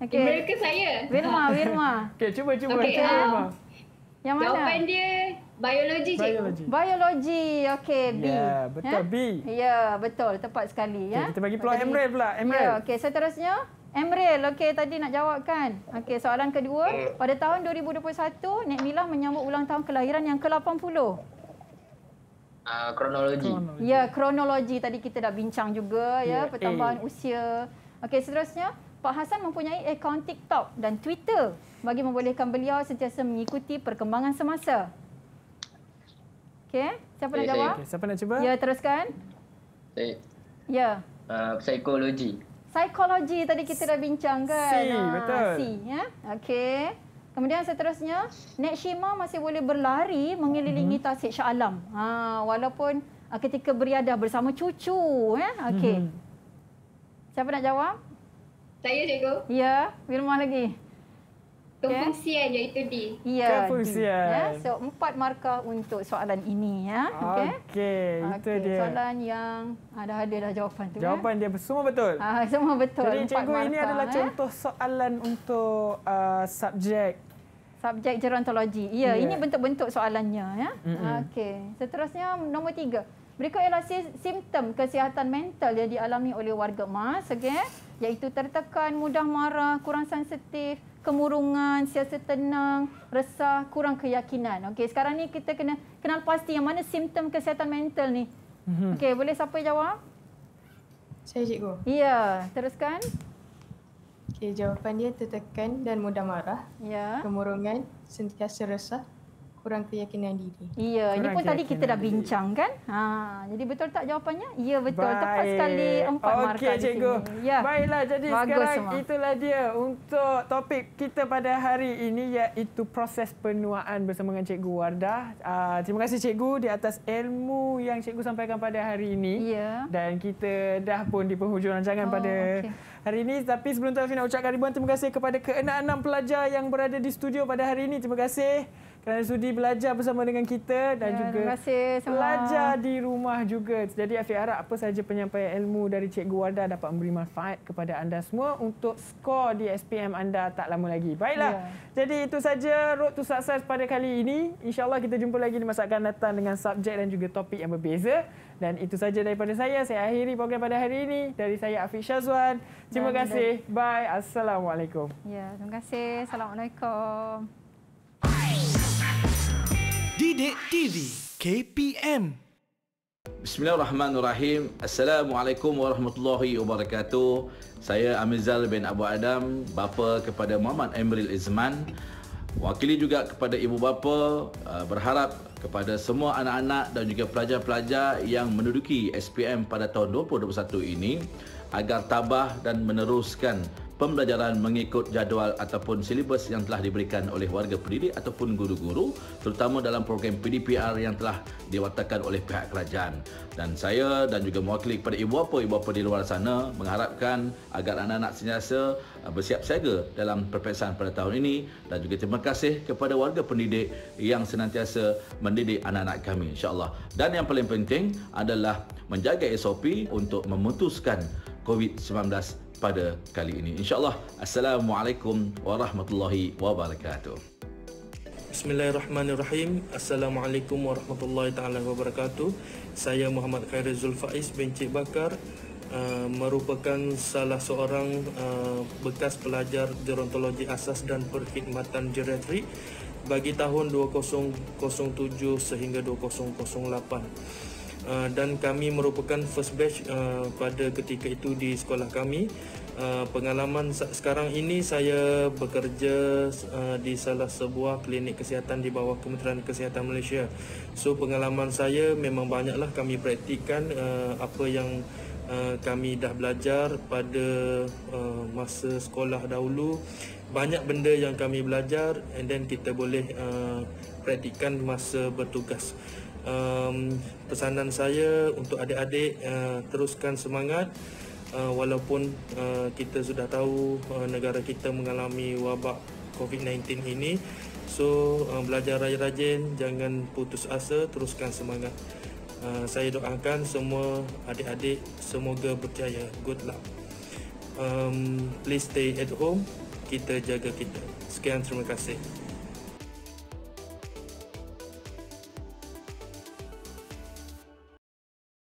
Okay. Emril ke saya? Wilma, Wilma. Okey, cuba cuba. Okay, cuba um, Yang mana? Jawapan dia biologi, cikgu. Biologi. biologi. Okey, B. Ya, betul ya? B. Ya, betul. Tepat sekali ya. Okay, kita bagi peluang Emril pula. Emril. Ya, okey. Seterusnya, Emril, okey tadi nak jawabkan. Okey, soalan kedua. Pada tahun 2021, Nek Milah menyambut ulang tahun kelahiran yang ke-80. Ah, kronologi. kronologi. Ya, kronologi tadi kita dah bincang juga ya, ya eh. pertambahan A. usia. Okey, seterusnya Pak Hasan mempunyai akaun TikTok dan Twitter bagi membolehkan beliau sentiasa mengikuti perkembangan semasa. Okey, siapa nak jawab? Okay, siapa nak cuba? Ya, teruskan. Saya. Ya. Uh, psikologi. Psikologi tadi kita dah bincang kan? Si, ah, betul. si, ya. Okey. Kemudian seterusnya, Nek Shima masih boleh berlari mengelilingi mhm. Tasik Shah Alam. Ha, walaupun ah, ketika beriada bersama cucu. Eh? Ya. Okay. Mhm. Siapa nak jawab? Saya, cikgu. Ya, Wilma lagi. Pengfungsian kan? iaitu D. Ya, Pengfungsian. Ya, so, empat markah untuk soalan ini. ya. Okey, okay, itu dia. Soalan yang ada ah, ada dah jawapan tu. Ya? Jawapan kan? dia semua betul. Ah, semua betul. Jadi, cikgu, ini adalah eh? contoh soalan untuk uh, subjek. Subjek gerontologi. Ya, yeah. ini bentuk-bentuk soalannya. ya. Mm -mm. Okey, seterusnya nombor tiga. Berikut ialah simptom kesihatan mental yang dialami oleh warga emas. Okay? Iaitu tertekan, mudah marah, kurang sensitif, kemurungan, siasa tenang, resah, kurang keyakinan. Okey, sekarang ni kita kena kenal pasti yang mana simptom kesihatan mental ni. Mhm. Okey, boleh siapa jawab? Saya cikgu. Ya, teruskan. Okey, jawapan dia tertekan dan mudah marah. Ya. Kemurungan, sentiasa resah, kurang keyakinan diri. Iya, ini pun tadi kita dah bincang kan? Ha, jadi betul tak jawapannya? Ya betul. Baik. Tepat sekali empat okay, markah di sini. Ya. Baiklah, jadi Bagus sekarang semua. itulah dia untuk topik kita pada hari ini iaitu proses penuaan bersama dengan Cikgu Wardah. Ah, terima kasih Cikgu di atas ilmu yang Cikgu sampaikan pada hari ini. Ya. Dan kita dah pun di penghujung rancangan oh, pada okay. Hari ini tapi sebelum tu saya nak ucapkan ribuan terima kasih kepada keenam-enam pelajar yang berada di studio pada hari ini. Terima kasih kerana sudi belajar bersama dengan kita dan ya, juga belajar di rumah juga. Jadi Afiq harap apa sahaja penyampaian ilmu dari Cikgu Wardah dapat memberi manfaat kepada anda semua untuk skor di SPM anda tak lama lagi. Baiklah, ya. jadi itu saja Road to Success pada kali ini. InsyaAllah kita jumpa lagi di masa akan datang dengan subjek dan juga topik yang berbeza. Dan itu saja daripada saya. Saya akhiri program pada hari ini. Dari saya, Afiq Syazwan. Terima kasih. Bye. Assalamualaikum. Ya, terima kasih. Assalamualaikum. Didik TV KPM Bismillahirrahmanirrahim Assalamualaikum warahmatullahi wabarakatuh Saya Amizal bin Abu Adam Bapa kepada Muhammad Emril Izman Wakili juga kepada ibu bapa uh, Berharap kepada semua anak-anak dan juga pelajar-pelajar Yang menduduki SPM pada tahun 2021 ini Agar tabah dan meneruskan pembelajaran mengikut jadual ataupun silibus yang telah diberikan oleh warga pendidik ataupun guru-guru terutama dalam program PDPR yang telah diwartakan oleh pihak kerajaan dan saya dan juga mewakili kepada ibu bapa ibu bapa di luar sana mengharapkan agar anak-anak sentiasa uh, bersiap siaga dalam perpesan pada tahun ini dan juga terima kasih kepada warga pendidik yang senantiasa mendidik anak-anak kami insyaallah dan yang paling penting adalah menjaga SOP untuk memutuskan COVID-19 pada kali ini. InsyaAllah. Assalamualaikum warahmatullahi wabarakatuh. Bismillahirrahmanirrahim. Assalamualaikum warahmatullahi taala wabarakatuh. Saya Muhammad Khairul Faiz bin Cik Bakar uh, merupakan salah seorang uh, bekas pelajar gerontologi asas dan perkhidmatan geriatri bagi tahun 2007 sehingga 2008. Ah, dan kami merupakan first batch uh, pada ketika itu di sekolah kami uh, pengalaman sekarang ini saya bekerja uh, di salah sebuah klinik kesihatan di bawah Kementerian Kesihatan Malaysia so pengalaman saya memang banyaklah kami praktikan uh, apa yang uh, kami dah belajar pada uh, masa sekolah dahulu banyak benda yang kami belajar and then kita boleh uh, praktikan masa bertugas um, pesanan saya untuk adik-adik uh, teruskan semangat uh, walaupun uh, kita sudah tahu uh, negara kita mengalami wabak COVID-19 ini so uh, belajar rajin-rajin jangan putus asa teruskan semangat uh, saya doakan semua adik-adik semoga berjaya good luck um, please stay at home kita jaga kita sekian terima kasih